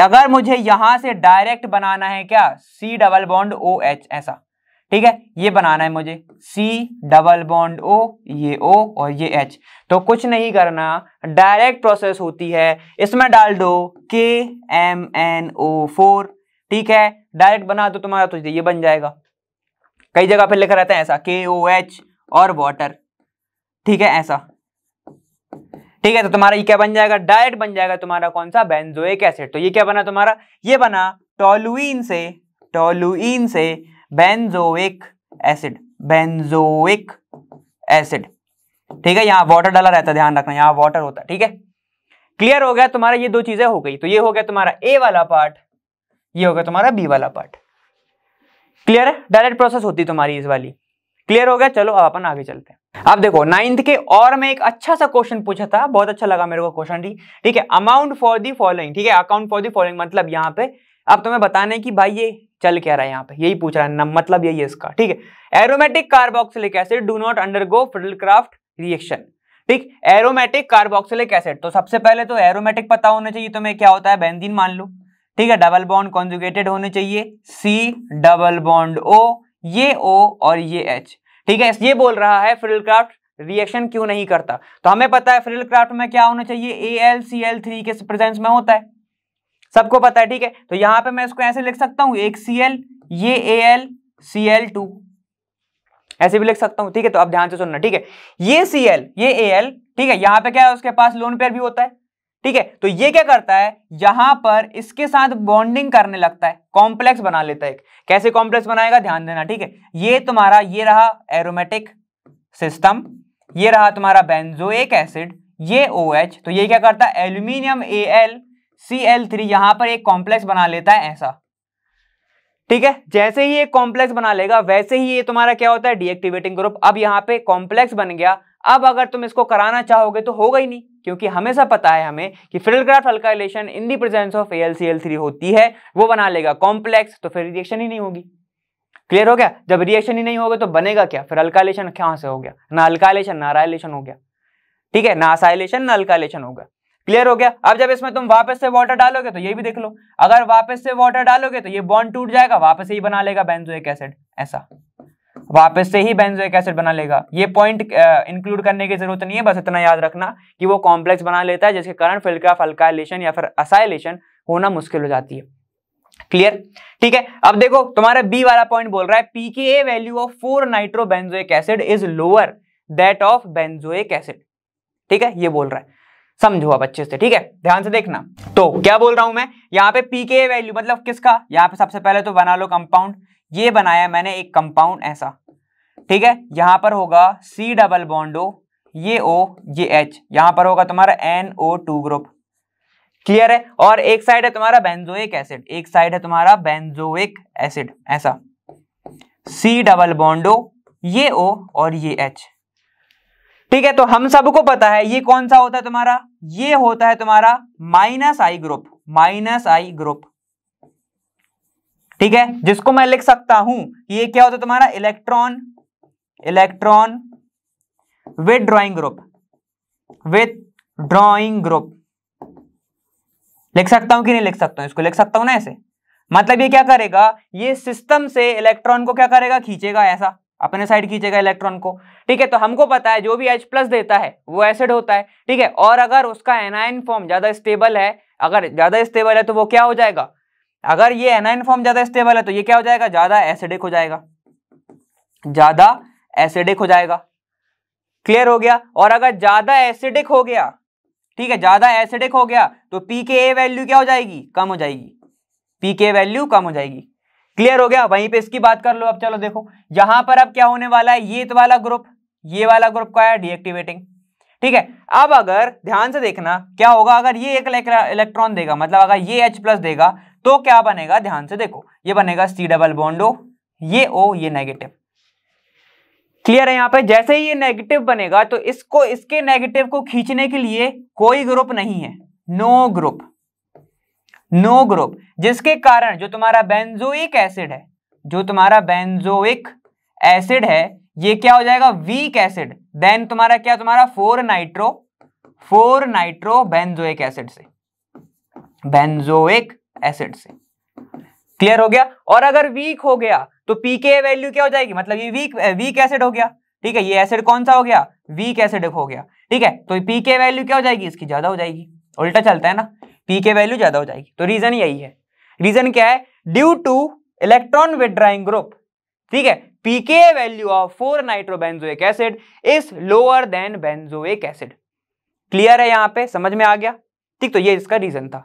अगर मुझे यहां से डायरेक्ट बनाना है क्या C double bond O H ऐसा ठीक है ये बनाना है मुझे सी डबल बॉन्ड ओ ये ओ और ये एच तो कुछ नहीं करना डायरेक्ट प्रोसेस होती है इसमें डाल दो के एम एन ओ फोर ठीक है डायरेक्ट बना दो तुम्हारा तो ये बन जाएगा कई जगह पर लिखा रहता है ऐसा के ओ एच और वाटर ठीक है ऐसा ठीक है तो तुम्हारा ये क्या बन जाएगा डायरेक्ट बन जाएगा तुम्हारा कौन सा बेंजोइक एसिड तो ये क्या बना तुम्हारा ये बना टोलुइन से टोलुइन से बेंजोइक एसिड बेंजोइक एसिड ठीक है यहां वाटर डाला रहता है ध्यान रखना यहाँ वाटर होता है ठीक है क्लियर हो गया तुम्हारा ये दो चीजें हो गई तो ये हो गया तुम्हारा ए वाला पार्ट ये होगा तुम्हारा बी वाला पार्ट क्लियर है डायरेक्ट प्रोसेस होती तुम्हारी इस वाली क्लियर हो गया चलो अब अपन आगे चलते हैं अब देखो नाइन्थ के और मैं एक अच्छा सा क्वेश्चन पूछा था बहुत अच्छा लगा मेरे को क्वेश्चन ठीक ठीक है अमाउंट फॉर दी फॉलोइंग ठीक है अकाउंट फॉर दी फॉलोइंग मतलब यहाँ पे अब तुम्हें बताना है कि भाई ये चल क्या रहा है यहाँ पे यही पूछ रहा है ना, मतलब यही है इसका ठीक है aromatic carboxylic acid do not undergo Friedel Crafts reaction ठीक एरोमेटिक कार्बोक्सिलिक एसिड तो सबसे पहले तो एरोमेटिक पता होना चाहिए तुम्हें क्या होता है बेंजीन मान लो ठीक है डबल बॉन्ड कॉन्जुगेटेड होने चाहिए सी डबल बॉन्ड ओ ये ओ और ये एच ठीक है ये बोल रहा है फ्रिल क्राफ्ट रिएक्शन क्यों नहीं करता तो हमें पता है फ्रिल क्राफ्ट में क्या होना चाहिए A L C L three के प्रेजेंस में होता है सबको पता है ठीक है तो यहां पे मैं इसको ऐसे लिख सकता हूं एक सी एल ये A L C L two ऐसे भी लिख सकता हूं ठीक है तो अब ध्यान से सुनना ठीक है ये सी एल ये ए एल ठीक है यहां पे क्या है उसके पास लोन पेयर भी होता है ठीक है तो ये क्या करता है यहां पर इसके साथ बॉन्डिंग करने लगता है कॉम्प्लेक्स बना लेता है कैसे कॉम्प्लेक्स बनाएगा ध्यान देना ठीक है ये तुम्हारा ये रहा एरोमेटिक सिस्टम ये रहा तुम्हारा बेंजोइक एसिड ये ओ OH, तो ये क्या करता है aluminium A L C L three यहां पर एक कॉम्प्लेक्स बना लेता है ऐसा ठीक है जैसे ही एक कॉम्प्लेक्स बना लेगा वैसे ही ये तुम्हारा क्या होता है डीएक्टिवेटिंग ग्रुप अब यहां पे कॉम्प्लेक्स बन गया अब अगर तुम इसको कराना चाहोगे तो होगा ही नहीं क्योंकि हमेशा पता है हमें कि Friedel Crafts alkylation in the presence of A होती है वो बना लेगा कॉम्प्लेक्स तो फिर रिएक्शन ही नहीं होगी क्लियर हो गया जब रिएक्शन ही नहीं होगा तो बनेगा क्या फिर अल्काइलेशन कहाँ से हो गया ना अल्काइलेशन ना रायलेशन हो गया ठीक है ना असाइलेशन ना अल्काइलेशन हो गया क्लियर हो गया अब जब इसमें तुम वापस से वाटर डालोगे तो ये भी देख लो अगर वापस से वाटर डालोगे तो ये बॉन्ड टूट जाएगा वापस ही बना लेगा बेंजोइक एसिड ऐसा वापस से ही बेंजोइक एसिड बना लेगा ये पॉइंट इंक्लूड करने की जरूरत नहीं है बस इतना याद रखना कि वो कॉम्प्लेक्स बना लेता है जिसके कारण फिल्का अल्काइलेशन या फिर असाइलेशन होना मुश्किल हो जाती है क्लियर ठीक है अब देखो तुम्हारा बी वाला पॉइंट बोल रहा है pK value of four nitro benzoic acid is lower that of benzoic acid ठीक है ये बोल रहा है समझो आप अच्छे से ठीक है ध्यान से देखना तो क्या बोल रहा हूं मैं यहाँ पे पीके वैल्यू मतलब किसका यहाँ पे सबसे पहले तो बना लो कंपाउंड ये बनाया मैंने एक कंपाउंड ऐसा ठीक है यहां पर होगा सी डबल बॉन्डो ये ओ ये एच यहां पर होगा तुम्हारा N O two group clear है और एक साइड है तुम्हारा बेंजोइक एसिड एक साइड है तुम्हारा बेंजोइक एसिड ऐसा सी डबल बॉन्डो ये ओ और ये एच ठीक है तो हम सबको पता है ये कौन सा होता है तुम्हारा ये होता है तुम्हारा minus I group minus I group ठीक है जिसको मैं लिख सकता हूं ये क्या होता है तुम्हारा electron electron withdrawing group withdrawing group लिख सकता हूं कि नहीं लिख सकता हूं इसको लिख सकता हूं ना ऐसे मतलब ये क्या करेगा ये सिस्टम से इलेक्ट्रॉन को क्या करेगा खींचेगा ऐसा अपने साइड खींचेगा इलेक्ट्रॉन को ठीक है तो हमको पता है जो भी एच प्लस देता है वो एसिड होता है ठीक है और अगर उसका एनाइन फॉर्म ज्यादा स्टेबल है अगर ज्यादा स्टेबल है तो वो क्या हो जाएगा अगर ये एनाइन फॉर्म ज्यादा स्टेबल है तो ये क्या हो जाएगा ज्यादा एसिडिक हो जाएगा ज्यादा एसिडिक हो जाएगा क्लियर हो गया और अगर ज्यादा एसिडिक हो गया ठीक है ज्यादा एसिडिक हो गया तो पी के ए वैल्यू क्या हो जाएगी कम हो जाएगी पी के वैल्यू कम हो जाएगी क्लियर हो गया वहीं पे इसकी बात कर लो अब चलो देखो यहां पर अब क्या होने वाला है ये तो वाला ग्रुप ये वाला ग्रुप का है डीएक्टिवेटिंग ठीक है अब अगर ध्यान से देखना क्या होगा अगर ये एक इलेक्ट्रॉन देगा मतलब अगर ये एच प्लस देगा तो क्या बनेगा ध्यान से देखो ये बनेगा सी डबल बॉन्डो ये ओ ये नेगेटिव क्लियर है यहाँ पे जैसे ही ये नेगेटिव बनेगा तो इसको इसके नेगेटिव को खींचने के लिए कोई ग्रुप नहीं है नो ग्रुप नो ग्रुप जिसके कारण जो तुम्हारा बेंजोइक एसिड है जो तुम्हारा बेंजोइक एसिड है ये क्या हो जाएगा वीक एसिड देन तुम्हारा क्या तुम्हारा four nitro four nitro benzoic acid से बेंजोइक एसिड से क्लियर हो गया और अगर वीक हो गया तो पीके वैल्यू क्या हो जाएगी मतलब ये वीक वीक एसिड हो गया ठीक है ये एसिड कौन सा हो गया वीक एसिड हो गया ठीक है तो पीके वैल्यू क्या हो जाएगी इसकी ज्यादा हो जाएगी उल्टा चलता है ना पीके वैल्यू ज्यादा हो जाएगी तो रीजन यही है रीजन क्या है due to electron withdrawing group ठीक है pK value of four nitrobenzoic acid is lower than benzoic acid clear है यहां पे समझ में आ गया ठीक तो ये इसका रीजन था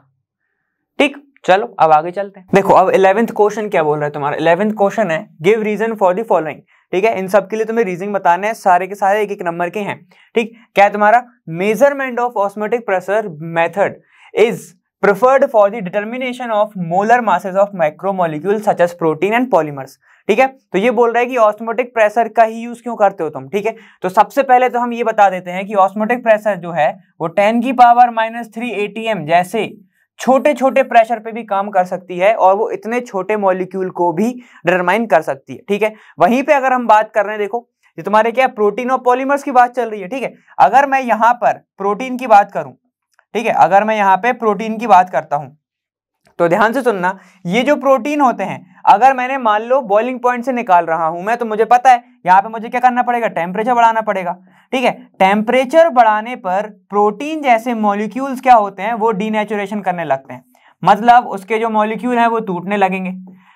ठीक चलो अब आगे चलते हैं देखो अब इलेवेंथ क्वेश्चन क्या बोल रहा है तुम्हारा इलेवेंथ क्वेश्चन है give reason for the following ठीक है इन सब के लिए तुम्हें रीजन बताने हैं सारे के सारे एक एक नंबर के हैं ठीक क्या है तुम्हारा measurement of osmotic pressure method is preferred for the determination of molar masses of macromolecules such as protein and polymers ठीक है तो ये बोल रहा है कि ऑस्मोटिक प्रेशर का ही यूज क्यों करते हो तुम ठीक है तो सबसे पहले तो हम ये बता देते हैं कि ऑस्मोटिक प्रेशर जो है वो 10 की पावर माइनस थ्री एटीएम जैसे छोटे छोटे प्रेशर पे भी काम कर सकती है और वो इतने छोटे मॉलिक्यूल को भी डिटरमाइन कर सकती है ठीक है वहीं पे अगर हम बात कर रहे हैं देखो ये तुम्हारे क्या प्रोटीन और पॉलीमर्स की बात चल रही है ठीक है अगर मैं यहाँ पर प्रोटीन की बात करूं ठीक है अगर मैं यहाँ पे प्रोटीन की बात करता हूं तो ध्यान से सुनना ये जो प्रोटीन होते हैं अगर मैंने मान लो बॉइलिंग पॉइंट से निकाल रहा हूं मैं तो मुझे पता है यहाँ पे मुझे क्या करना पड़ेगा टेम्परेचर बढ़ाना पड़ेगा ठीक है टेम्परेचर बढ़ाने पर प्रोटीन जैसे मॉलिक्यूल्स क्या होते हैं वो डीनेचुरेशन करने लगते हैं मतलब उसके जो मॉलिक्यूल हैं वो टूटने लगेंगे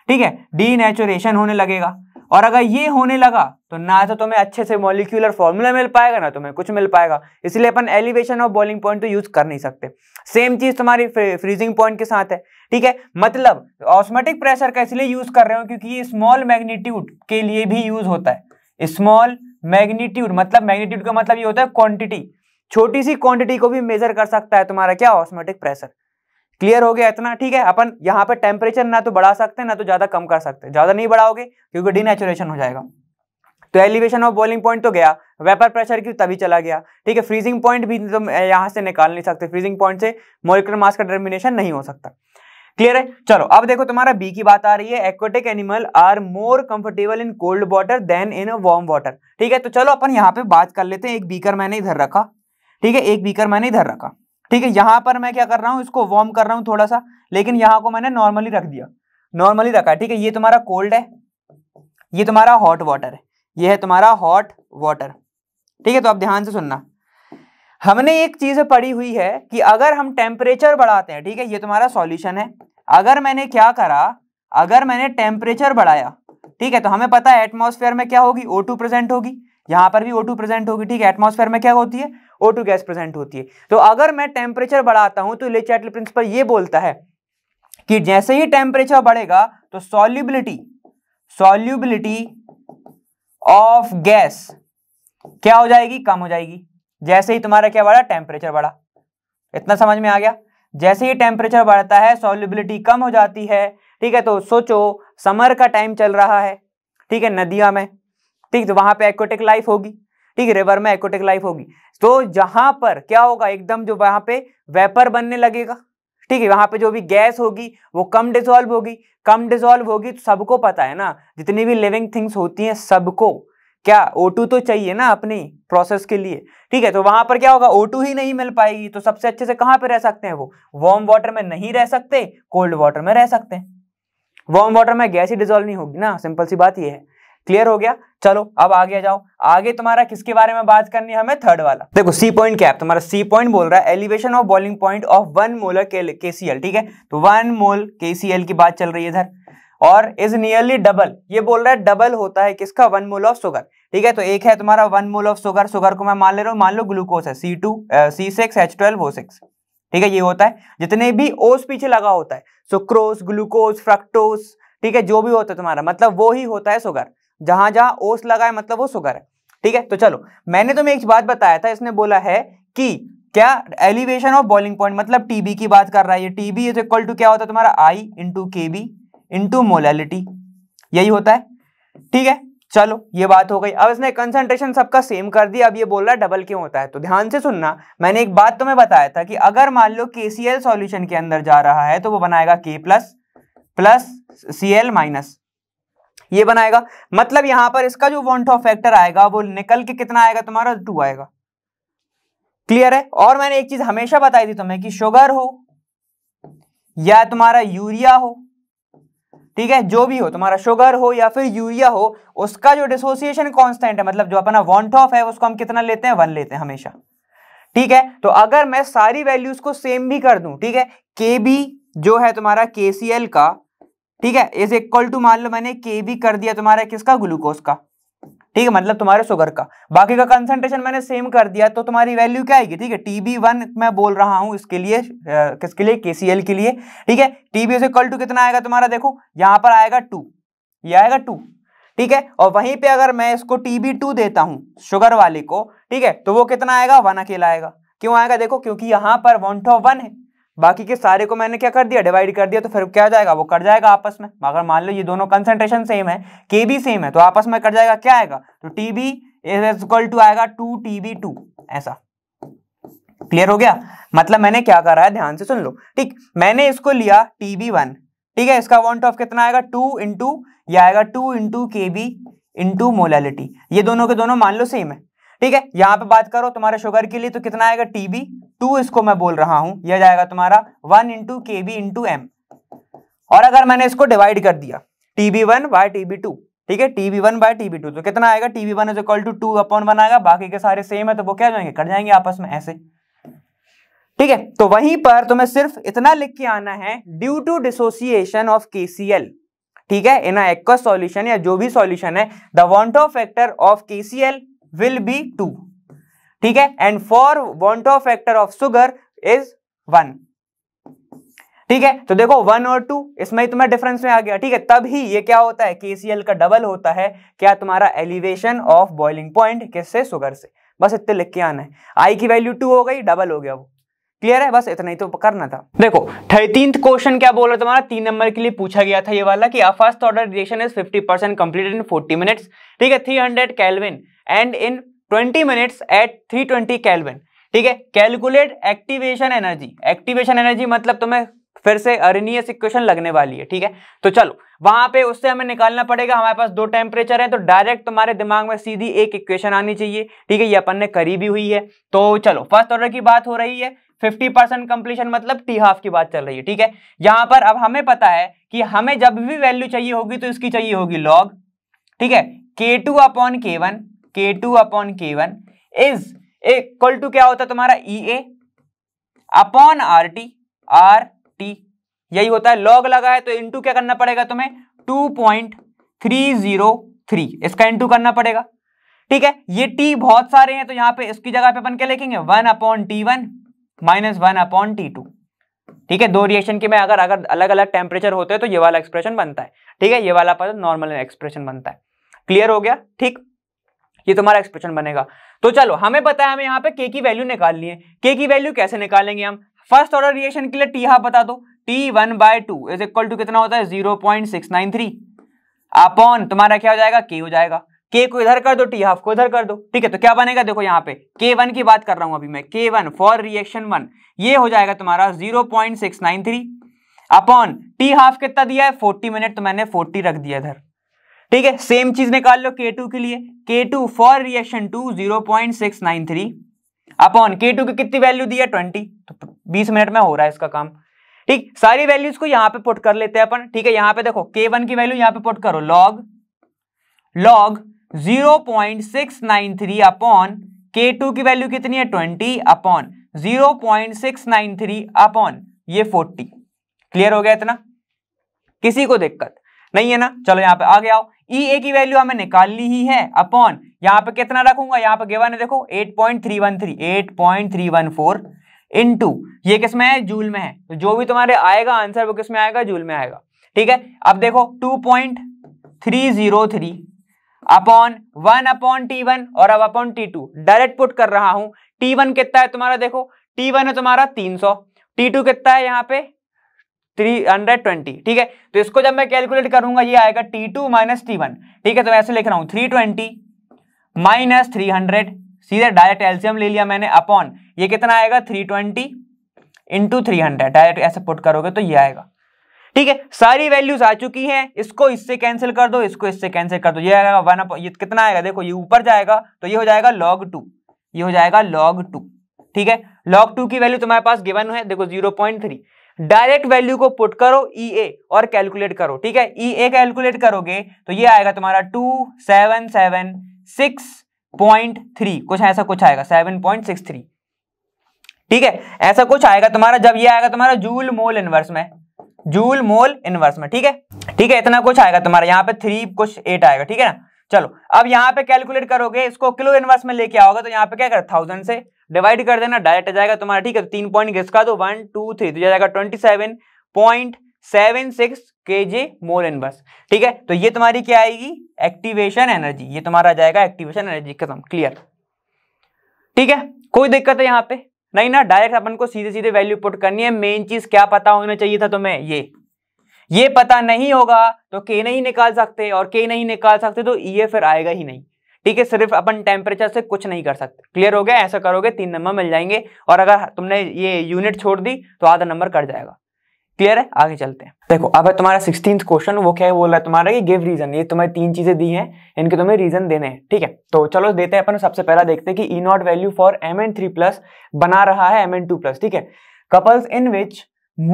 ठीक है डीनेचुरेशन होने लगेगा और अगर ये होने लगा तो ना तो तुम्हें अच्छे से मॉलिक्यूलर फॉर्मूला मिल पाएगा ना तुम्हें कुछ मिल पाएगा इसलिए अपन एलिवेशन और बॉइलिंग पॉइंट तो यूज कर नहीं सकते सेम चीज तुम्हारी फ्रीजिंग पॉइंट के साथ है ठीक है मतलब ऑस्मेटिक प्रेशर का इसलिए यूज कर रहे हो क्योंकि ये स्मॉल मैग्नीट्यूड के लिए भी यूज होता है स्मॉल मैग्नीट्यूड मतलब मैग्नीट्यूड का मतलब ये होता है क्वांटिटी छोटी सी क्वांटिटी को भी मेजर कर सकता है तुम्हारा क्या ऑस्मेटिक प्रेशर क्लियर हो गया इतना ठीक है अपन यहाँ पर टेम्परेचर ना तो बढ़ा सकते हैं ना तो ज्यादा कम कर सकते हैं ज्यादा नहीं बढ़ाओगे क्योंकि डिनेचुरेशन हो जाएगा तो एलिवेशन ऑफ बॉइलिंग पॉइंट तो गया वेपर प्रेशर की तभी चला गया ठीक है फ्रीजिंग पॉइंट भी तो यहाँ से निकाल नहीं सकते फ्रीजिंग पॉइंट से मोलिकुलर मास का डिटर्मिनेशन नहीं हो सकता क्लियर है चलो अब देखो तुम्हारा बी की बात आ रही है aquatic animal are more comfortable in cold water than in warm water ठीक है तो चलो अपन यहाँ पे बात कर लेते हैं एक बीकर मैंने इधर रखा ठीक है एक बीकर मैंने इधर रखा ठीक है यहां पर मैं क्या कर रहा हूँ इसको वार्म कर रहा हूँ थोड़ा सा लेकिन यहाँ को मैंने नॉर्मली रख दिया नॉर्मली रखा ठीक है ये तुम्हारा कोल्ड है ये तुम्हारा हॉट वाटर है ये है तुम्हारा हॉट वाटर ठीक है तो आप ध्यान से सुनना हमने एक चीज पढ़ी हुई है कि अगर हम टेम्परेचर बढ़ाते हैं ठीक है ये तुम्हारा सॉल्यूशन है अगर मैंने क्या करा अगर मैंने टेम्परेचर बढ़ाया ठीक है तो हमें पता है एटमोसफेयर में क्या होगी ओ टू प्रेजेंट होगी यहां पर भी ओ टू प्रेजेंट होगी ठीक है एटमोसफेयर में क्या होती है ओ टू गैस प्रेजेंट होती है तो अगर मैं टेम्परेचर बढ़ाता हूं तो लेचैटल प्रिंसिपल ये बोलता है कि जैसे ही टेम्परेचर बढ़ेगा तो सॉल्यूबिलिटी सॉल्यूबिलिटी ऑफ गैस क्या हो जाएगी कम हो जाएगी जैसे ही तुम्हारा क्या बढ़ा टेम्परेचर बढ़ा इतना समझ में आ गया जैसे ही टेम्परेचर बढ़ता है सॉल्युबिलिटी कम हो जाती है ठीक है तो सोचो समर का टाइम चल रहा है ठीक है नदिया में ठीक तो वहां पे एक्वेटिक लाइफ होगी ठीक है रिवर में एक्वेटिक लाइफ होगी तो जहां पर क्या होगा एकदम जो वहां पे वेपर बनने लगेगा ठीक है वहां पे जो भी गैस होगी वो कम डिसॉल्व होगी कम डिसॉल्व होगी तो सबको पता है ना जितनी भी लिविंग थिंग्स होती हैं सबको क्या O2 तो चाहिए ना अपनी प्रोसेस के लिए ठीक है तो वहां पर क्या होगा O2 ही नहीं मिल पाएगी तो सबसे अच्छे से कहां पे रह सकते हैं वो वार्म वाटर में नहीं रह सकते कोल्ड वाटर में रह सकते हैं वार्म वाटर में गैस ही डिजोल्व नहीं होगी ना सिंपल सी बात ये है क्लियर हो गया चलो अब आगे जाओ आगे तुम्हारा किसके बारे में बात करनी है हमें थर्ड वाला देखो सी पॉइंट क्या है तुम्हारा सी पॉइंट बोल रहा है elevation of boiling point of one molar के सी एल ठीक है तो वन मोल के सी एल की बात चल रही है इधर और इज नियरली डबल ये बोल रहा है डबल होता है किसका वन मोल ऑफ सुगर ठीक है तो एक है तुम्हारा one mole of sugar sugar को मैं मान ले रहा हूँ मान लो ग्लूकोज है C two C six H twelve O six ठीक है ये होता है जितने भी ओस पीछे लगा होता है सुक्रोज ग्लूकोज फ्रक्टोज ठीक है जो भी होता है तुम्हारा मतलब वो ही होता है सुगर जहां जहां ओस लगा है मतलब वो सुगर है ठीक है तो चलो मैंने तुम्हें एक बात बताया था इसने बोला है कि क्या एलिवेशन ऑफ बॉइलिंग पॉइंट मतलब टीबी की बात कर रहा है ये टीबी इज इक्वल टू क्या होता है तुम्हारा आई into K B into molality यही होता है ठीक है चलो ये बात हो गई अब इसने कंसंट्रेशन सबका सेम कर दिया अब ये बोल रहा है डबल क्यों होता है तो ध्यान से सुनना मैंने एक बात तुम्हें बताया था कि अगर मान लो के सी एल सोल्यूशन के अंदर जा रहा है तो वो बनाएगा K plus plus C L minus ये बनाएगा मतलब यहां पर इसका जो वॉन्ट ऑफ फैक्टर आएगा वो निकल के कितना आएगा तुम्हारा टू आएगा क्लियर है और मैंने एक चीज हमेशा बताई थी तुम्हें कि शुगर हो या तुम्हारा यूरिया हो ठीक है जो भी हो तुम्हारा शुगर हो या फिर यूरिया हो उसका जो डिसोसिएशन कांस्टेंट है मतलब जो अपना वॉन्ट ऑफ है उसको हम कितना लेते हैं वन लेते हैं हमेशा ठीक है तो अगर मैं सारी वैल्यूज को सेम भी कर दूं ठीक है के बी जो है तुम्हारा के सी एल का ठीक है इज इक्वल टू मान लो मैंने के बी कर दिया तुम्हारा किसका ग्लूकोज का ठीक है मतलब तुम्हारे शुगर का बाकी का कंसंट्रेशन मैंने सेम कर दिया तो तुम्हारी वैल्यू क्या आएगी ठीक है टीबी वन मैं बोल रहा हूं इसके लिए किसके लिए केसीएल के लिए ठीक है टीबी से कल टू कितना आएगा तुम्हारा देखो यहां पर आएगा टू ये आएगा टू ठीक है और वहीं पे अगर मैं इसको टीबी टू देता हूं शुगर वाले को ठीक है तो वो कितना आएगा वन अकेला आएगा क्यों आएगा देखो क्योंकि यहां पर वन टू वन है बाकी के सारे को मैंने क्या कर दिया डिवाइड कर दिया तो फिर क्या जाएगा वो कट जाएगा आपस में अगर मान लो ये दोनों कंसेंट्रेशन सेम है के भी सेम है तो आपस में कट जाएगा क्या आएगा तो टी बी इक्वल टू आएगा टू टी बी टू ऐसा क्लियर हो गया मतलब मैंने क्या करा है ध्यान से सुन लो ठीक मैंने इसको लिया टी बी वन ठीक है इसका वॉन्ट ऑफ कितना आएगा टू इंटू या आएगा two into K B into molality ये दोनों के दोनों मान लो सेम है ठीक है यहां पे बात करो तुम्हारे शुगर के लिए तो कितना आएगा टीबी टू इसको मैं बोल रहा हूं यह जाएगा तुम्हारा one into K B into M और अगर मैंने इसको डिवाइड कर दिया TB one by TB two ठीक है TB one by TB two तो कितना आएगा TB one is equal to two upon one आएगा बाकी के सारे सेम है तो वो क्या जाएंगे कट जाएंगे आपस में ऐसे ठीक है तो वहीं पर तुम्हें सिर्फ इतना लिख के आना है due to dissociation of KCl ठीक है इन एक्वस सॉल्यूशन या जो भी सॉल्यूशन है the Hoff factor of KCl will be two ठीक है and for van't Hoff factor of sugar is one ठीक है तो देखो वन और टू इसमें ही तुम्हें डिफरेंस में आ गया ठीक है तब ही ये क्या होता है केसीएल का डबल होता है क्या तुम्हारा एलिवेशन ऑफ बॉइलिंग पॉइंट किससे सुगर से बस इतने लिख के आना है आई की वैल्यू टू हो गई डबल हो गया वो क्लियर है बस इतना ही तो करना था देखो थर्टीन क्वेश्चन क्या बोल रहा तुम्हारा तीन नंबर के लिए पूछा गया था ये वाला कि first order reaction is fifty percent complete in forty minutes ठीक है three hundred and in 20 minutes at 320 twenty kelvin ठीक है calculate activation energy activation energy मतलब तुम्हें फिर से अरनियस इक्वेशन लगने वाली है ठीक है तो चलो वहां पे उससे हमें निकालना पड़ेगा हमारे पास दो टेम्परेचर है तो डायरेक्ट तुम्हारे दिमाग में सीधी एक इक्वेशन आनी चाहिए ठीक है ये अपन ने करी भी हुई है तो चलो फर्स्ट ऑर्डर की बात हो रही है 50 परसेंट कंप्लीशन मतलब टी हाफ की बात चल रही है ठीक है यहाँ पर अब हमें पता है कि हमें जब भी वैल्यू चाहिए होगी तो इसकी चाहिए होगी लॉग ठीक है K two upon K one K two upon K one is equal to क्या होता है तुम्हारा E A upon R T R T यही होता है लॉग लगा है तो इनटू क्या करना पड़ेगा तुम्हें two point three zero three इसका इनटू करना पड़ेगा ठीक है ये टी बहुत सारे हैं तो यहां पे इसकी जगह पे अपन क्या लिखेंगे one upon T one minus one upon T two ठीक है दो रिएक्शन के में अगर अगर अलग अलग टेम्परेचर होते हैं तो ये वाला एक्सप्रेशन बनता है ठीक है ये वाला पद नॉर्मल एक्सप्रेशन बनता है क्लियर हो गया ठीक ये तुम्हारा एक्सप्रेशन बनेगा तो चलो हमें पता है हमें यहाँ पे के की वैल्यू निकालनी है के की वैल्यू कैसे निकालेंगे हम फर्स्ट ऑर्डर रिएक्शन के लिए टी हाफ बता दो T one by two is equal to कितना होता है zero point six nine three upon तुम्हारा क्या हो जाएगा के हो जाएगा के को इधर कर दो टी हाफ को इधर कर दो ठीक है तो क्या बनेगा देखो यहाँ पे के वन की बात कर रहा हूं अभी मैं के वन फॉर रिएक्शन वन ये हो जाएगा तुम्हारा zero point six nine three upon T half कितना दिया है फोर्टी मिनट तो मैंने फोर्टी रख दिया इधर ठीक है सेम चीज निकाल लो के टू के लिए K two for reaction two zero point six nine three upon K two की कितनी वैल्यू दी है ट्वेंटी तो बीस मिनट में हो रहा है इसका काम ठीक सारी वैल्यूज को यहां पे पुट कर लेते हैं अपन ठीक है यहां पे देखो के वन की वैल्यू यहां पे पुट करो log log zero point six nine three upon K two की वैल्यू कितनी है twenty upon zero point six nine three upon ये फोर्टी क्लियर हो गया इतना किसी को दिक्कत नहीं है ना चलो यहां पे गया आओ ई e ए की वैल्यू हमें निकालनी ही है अपॉन यहाँ पे कितना रखूंगा यहां पे गिवन है देखो 8.313 8.314 इनटू ये किस में है जूल में है तो जो भी तुम्हारे आएगा आंसर वो किस में आएगा जूल में आएगा ठीक है अब देखो 2.303 upon one upon T one और अब upon T two direct put कर रहा हूं टी वन कितना है तुम्हारा देखो टी वन है तुम्हारा तीन सौ टी टू कितना है यहाँ पे थ्री हंड्रेड ट्वेंटी ठीक है तो इसको जब मैं कैलकुलेट करूंगा ये आएगा T two minus T one ठीक है तो मैं ऐसे लिख रहा हूं three twenty minus three hundred सीधे डायरेक्ट एल्सियम ले लिया मैंने अपॉन ये कितना आएगा three twenty into three hundred direct ऐसे पुट करोगे तो ये आएगा ठीक है सारी वैल्यूज आ चुकी हैं इसको इससे कैंसिल कर दो इसको इससे कैंसिल कर दो ये आएगा वन ये कितना आएगा देखो ये ऊपर जाएगा तो ये हो जाएगा लॉग टू ये हो जाएगा लॉग टू ठीक है लॉग टू की वैल्यू तुम्हारे पास गिवन है देखो zero point three direct value को पुट करो ई e ए और कैलकुलेट करो ठीक है ई e ए कैलकुलेट करोगे तो ये आएगा तुम्हारा two seven seven six point three कुछ ऐसा कुछ आएगा सेवन पॉइंट सिक्स थ्री ठीक है ऐसा कुछ आएगा तुम्हारा जब ये आएगा तुम्हारा जूल मोल इनवर्स में जूल मोल इनवर्स में ठीक है ठीक है इतना कुछ आएगा तुम्हारा यहाँ पे थ्री कुछ एट आएगा ठीक है ना चलो अब यहाँ पे कैलकुलेट करोगे इसको किलो इनवर्स में लेके आओगे तो यहाँ पे क्या कर थाउजेंड से डिवाइड कर देना डायरेक्ट आ जाएगा तुम्हारा ठीक है तो तीन पॉइंट घिसका दो वन टू थ्री तो जाएगा twenty seven point seven six K J मोर इन बस ठीक है तो ये तुम्हारी क्या आएगी एक्टिवेशन एनर्जी ये तुम्हारा जाएगा एक्टिवेशन एनर्जी खत्म क्लियर ठीक है कोई दिक्कत है यहाँ पे नहीं ना डायरेक्ट अपन को सीधे सीधे वैल्यू पुट करनी है मेन चीज क्या पता होना चाहिए था तुम्हें ये ये पता नहीं होगा तो के नहीं निकाल सकते और के नहीं निकाल सकते तो ई e फिर आएगा ही नहीं ठीक है सिर्फ अपन टेम्परेचर से कुछ नहीं कर सकते क्लियर हो गया ऐसा करोगे तीन नंबर मिल जाएंगे और अगर तुमने ये यूनिट छोड़ दी तो आधा नंबर कट जाएगा क्लियर है आगे चलते हैं देखो अब है तुम्हारा सिक्सटीन क्वेश्चन वो क्या है है तुम्हारा ये गिव रीजन ये तुम्हें तीन चीजें दी हैं इनके तुम्हें रीजन देने हैं ठीक है तो चलो देते हैं अपन सबसे पहला देखते हैं कि E naught value for M N three plus बना रहा है एम एन टू प्लस ठीक है couples in which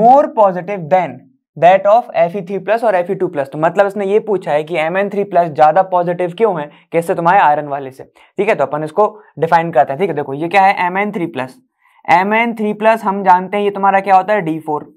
more positive than that of F E three plus और एफ ई टू प्लस तो मतलब इसने ये पूछा है कि एम एन थ्री प्लस ज़्यादा पॉजिटिव क्यों है कैसे तुम्हारे आयरन वाले से ठीक है तो अपन इसको डिफाइन करते हैं ठीक है देखो ये क्या है M N three plus M N three plus हम जानते हैं ये तुम्हारा क्या होता है डी फोर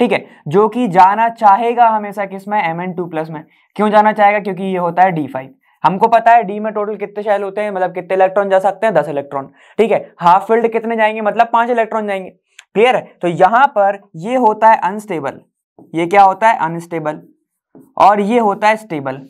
ठीक है जो कि जाना चाहेगा हमेशा किस में एम एन टू प्लस में क्यों जाना चाहेगा क्योंकि ये होता है डी फाइव हमको पता है डी में टोटल कितने शेल होते हैं मतलब कितने इलेक्ट्रॉन जा सकते हैं दस इलेक्ट्रॉन ठीक है हाफ फील्ड कितने जाएंगे मतलब पांच इलेक्ट्रॉन जाएंगे क्लियर है तो यहां पर ये होता है अनस्टेबल ये क्या होता है अनस्टेबल और ये होता है स्टेबल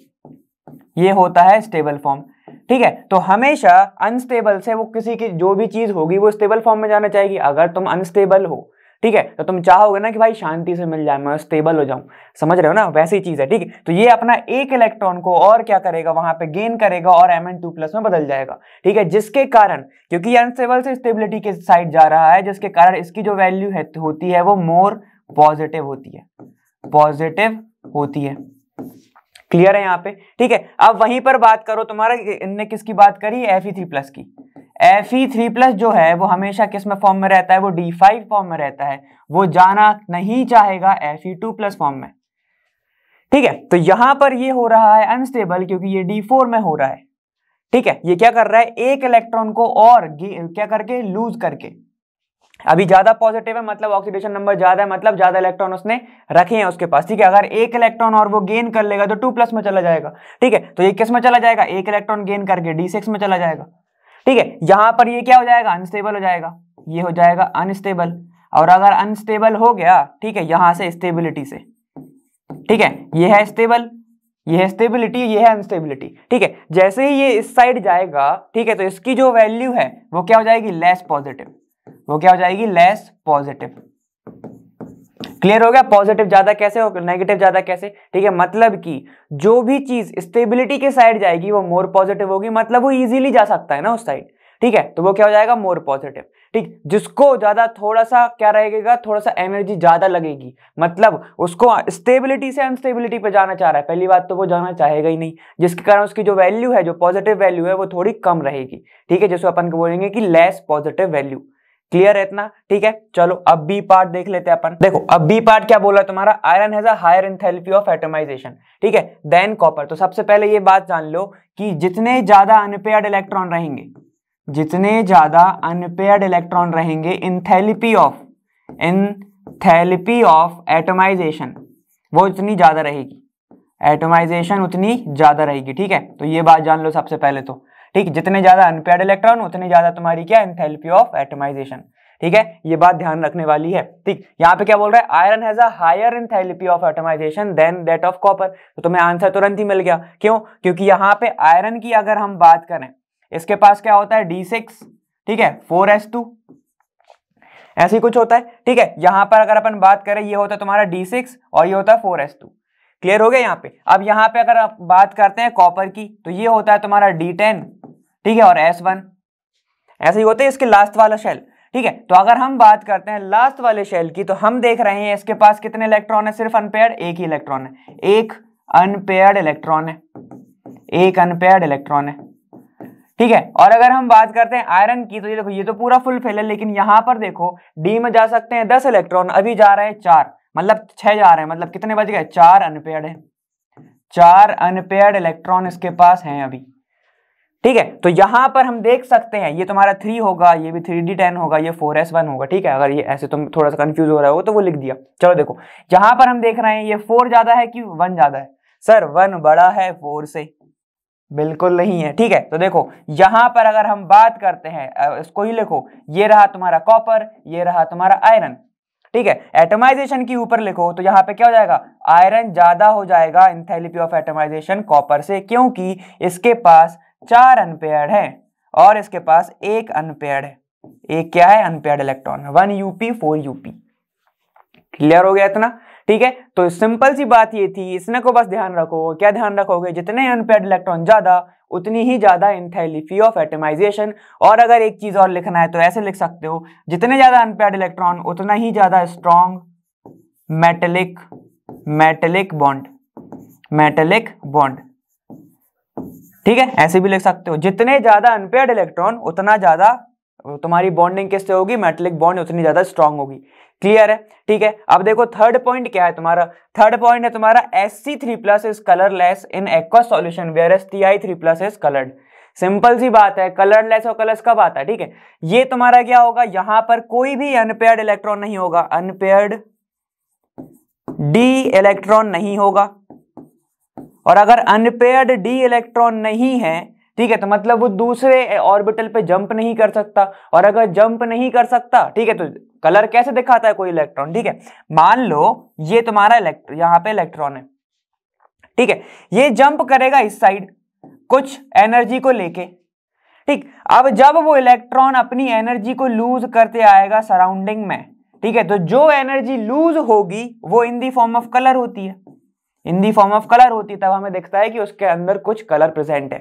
ये होता है स्टेबल फॉर्म ठीक है तो हमेशा अनस्टेबल से वो किसी की जो भी चीज होगी वो स्टेबल फॉर्म में जाना चाहेगी अगर तुम अनस्टेबल हो ठीक है तो तुम चाहोगे ना कि भाई शांति से मिल जाए मैं स्टेबल हो जाऊं समझ रहे हो ना वैसी चीज है ठीक है तो ये अपना एक इलेक्ट्रॉन को और क्या करेगा वहां पे गेन करेगा और एम एन टू प्लस में बदल जाएगा ठीक है जिसके कारण क्योंकि अनस्टेबल से स्टेबिलिटी के साइड जा रहा है जिसके कारण इसकी जो वैल्यू है होती है वो मोर पॉजिटिव होती है पॉजिटिव होती है क्लियर है यहां पे ठीक है अब वहीं पर बात करो तुम्हारा इनने किसकी बात करी एफ ई थ्री प्लस की एफ ई थ्री प्लस जो है वो हमेशा किस में फॉर्म में रहता है वो डी फाइव फॉर्म में रहता है वो जाना नहीं चाहेगा F E two plus form में ठीक है तो यहां पर ये हो रहा है अनस्टेबल क्योंकि ये डी फोर में हो रहा है ठीक है ये क्या कर रहा है एक इलेक्ट्रॉन को और क्या करके लूज करके अभी ज्यादा पॉजिटिव है मतलब ऑक्सीडेशन नंबर ज्यादा है मतलब ज्यादा इलेक्ट्रॉन उसने रखे हैं उसके पास ठीक है अगर एक इलेक्ट्रॉन और वो गेन कर लेगा तो टू प्लस में चला जाएगा ठीक है तो ये किस में चला जाएगा एक इलेक्ट्रॉन गेन करके डी सिक्स में चला जाएगा ठीक है यहां पर ये क्या हो जाएगा अनस्टेबल हो जाएगा ये हो जाएगा अनस्टेबल और अगर अनस्टेबल हो गया ठीक है यहां से स्टेबिलिटी से ठीक है ये है स्टेबल ये है स्टेबिलिटी ये है अनस्टेबिलिटी ठीक है जैसे ही ये इस साइड जाएगा ठीक है तो इसकी जो वैल्यू है वो क्या हो जाएगी लेस पॉजिटिव वो क्या हो जाएगी लेस पॉजिटिव क्लियर हो गया पॉजिटिव ज्यादा कैसे और नेगेटिव ज्यादा कैसे ठीक है मतलब कि जो भी चीज स्टेबिलिटी के साइड जाएगी वो मोर पॉजिटिव होगी मतलब वो इजीली जा सकता है ना उस साइड ठीक है तो वो क्या हो जाएगा मोर पॉजिटिव ठीक जिसको ज्यादा थोड़ा सा क्या रहेगा थोड़ा सा एनर्जी ज्यादा लगेगी मतलब उसको स्टेबिलिटी से अनस्टेबिलिटी पे जाना चाह रहा है पहली बात तो वो जाना चाहेगा ही नहीं जिसके कारण उसकी जो वैल्यू है जो पॉजिटिव वैल्यू है वो थोड़ी कम रहेगी ठीक है जिसको अपन को बोलेंगे कि लेस पॉजिटिव वैल्यू क्लियर है इतना ठीक है चलो अब बी पार्ट देख लेते हैं अपन देखो अब बी पार्ट क्या बोला तुम्हारा iron has a higher enthalpy of atomization ठीक है देन कॉपर तो सबसे पहले ये बात जान लो कि जितने ज्यादा अनपेयर्ड इलेक्ट्रॉन रहेंगे जितने ज्यादा अनपेयर्ड इलेक्ट्रॉन रहेंगे enthalpy of enthalpy of atomization वो उतनी ज्यादा रहेगी एटोमाइजेशन उतनी ज्यादा रहेगी ठीक है तो ये बात जान लो सबसे पहले तो ठीक जितने ज़्यादा अनपेड इलेक्ट्रॉन उतनी ज़्यादा तुम्हारी क्या एंथेल्पी ऑफ एटमाइजेशन ठीक है ये बात ध्यान रखने वाली है ठीक यहाँ पे क्या बोल रहा है iron has a higher enthalpy of atomization than that of copper तो तुम्हें आंसर तुरंत ही मिल गया क्यों क्योंकि यहाँ पे आयरन की अगर हम बात करें इसके पास क्या होता है डी सिक्स ठीक है फोर एस टू ऐसे कुछ होता है ठीक है यहाँ पर अगर अपन बात करें ये होता है तुम्हारा डी सिक्स और ये होता है फोर एस टू क्लियर हो गया यहाँ पे अब यहाँ पे अगर आप बात करते हैं कॉपर की तो ये होता है तुम्हारा डी टेन ठीक है और एस वन ऐसे ही होते हैं इसके लास्ट वाला शेल ठीक है तो अगर हम बात करते हैं लास्ट वाले शेल की तो हम देख रहे हैं इसके पास कितने इलेक्ट्रॉन है सिर्फ अनपेयर्ड एक ही इलेक्ट्रॉन है एक अनपेयर्ड इलेक्ट्रॉन है एक अनपेयर्ड इलेक्ट्रॉन है ठीक है और अगर हम बात करते हैं आयरन की तो ये देखो ये तो पूरा फुल फेल है लेकिन यहां पर देखो डी में जा सकते हैं दस इलेक्ट्रॉन अभी जा रहे हैं चार मतलब छह जा रहे हैं मतलब कितने बज गए चार अनपेयर्ड है चार अनपेयर्ड इलेक्ट्रॉन इसके पास हैं अभी ठीक है तो यहां पर हम देख सकते हैं ये तुम्हारा थ्री होगा ये भी थ्री डी टेन होगा ये फोर एस वन होगा ठीक है अगर ये ऐसे तुम थोड़ा सा कंफ्यूज हो रहा हो तो वो लिख दिया चलो देखो यहाँ पर हम देख रहे हैं ये फोर ज्यादा है कि वन ज्यादा है सर वन बड़ा है फोर से बिल्कुल नहीं है ठीक है तो देखो यहाँ पर अगर हम बात करते हैं इसको ही लिखो ये रहा तुम्हारा कॉपर ये रहा तुम्हारा आयरन ठीक है एटमाइजेशन के ऊपर लिखो तो यहाँ पे क्या हो जाएगा आयरन ज्यादा हो जाएगा इन ऑफ एटमाइजेशन कॉपर से क्योंकि इसके पास चार अनपेयर्ड है और इसके पास एक अनपेयर्ड है एक क्या है unpaired electron one up four up clear हो गया इतना ठीक है तो सिंपल सी बात ये थी इसने को बस ध्यान रखो क्या ध्यान रखोगे जितने अनपेड इलेक्ट्रॉन ज्यादा उतनी ही ज्यादा इंथेलिफी ऑफ एटमाइजेशन और अगर एक चीज और लिखना है तो ऐसे लिख सकते हो जितने ज्यादा अनपेड इलेक्ट्रॉन उतना ही ज्यादा strong metallic metallic bond metallic bond ठीक है ऐसे भी लिख सकते हो जितने ज्यादा अनपेयर्ड इलेक्ट्रॉन उतना ज्यादा तुम्हारी बॉन्डिंग किससे होगी मेटलिक बॉन्ड उतनी ज्यादा स्ट्रांग होगी क्लियर है ठीक है अब देखो थर्ड पॉइंट क्या है तुम्हारा थर्ड पॉइंट है तुम्हारा S C three plus is colourless in aqua solution where S T I three plus is coloured simple सी बात है कलरलेस और कलर्स कब आता है ठीक है ये तुम्हारा क्या होगा यहां पर कोई भी अनपेयर्ड इलेक्ट्रॉन नहीं होगा अनपेयर्ड डी इलेक्ट्रॉन नहीं होगा और अगर अनपेयर्ड डी इलेक्ट्रॉन नहीं है ठीक है तो मतलब वो दूसरे ऑर्बिटल पे जंप नहीं कर सकता और अगर जंप नहीं कर सकता ठीक है तो कलर कैसे दिखाता है कोई इलेक्ट्रॉन ठीक है मान लो ये तुम्हारा इलेक्ट्रॉन यहाँ पे इलेक्ट्रॉन है ठीक है ये जंप करेगा इस साइड कुछ एनर्जी को लेके ठीक अब जब वो इलेक्ट्रॉन अपनी एनर्जी को लूज करते आएगा सराउंडिंग में ठीक है तो जो एनर्जी लूज होगी वो in the form of colour होती है in the form of colour होती तब हमें दिखता है कि उसके अंदर कुछ कलर प्रेजेंट है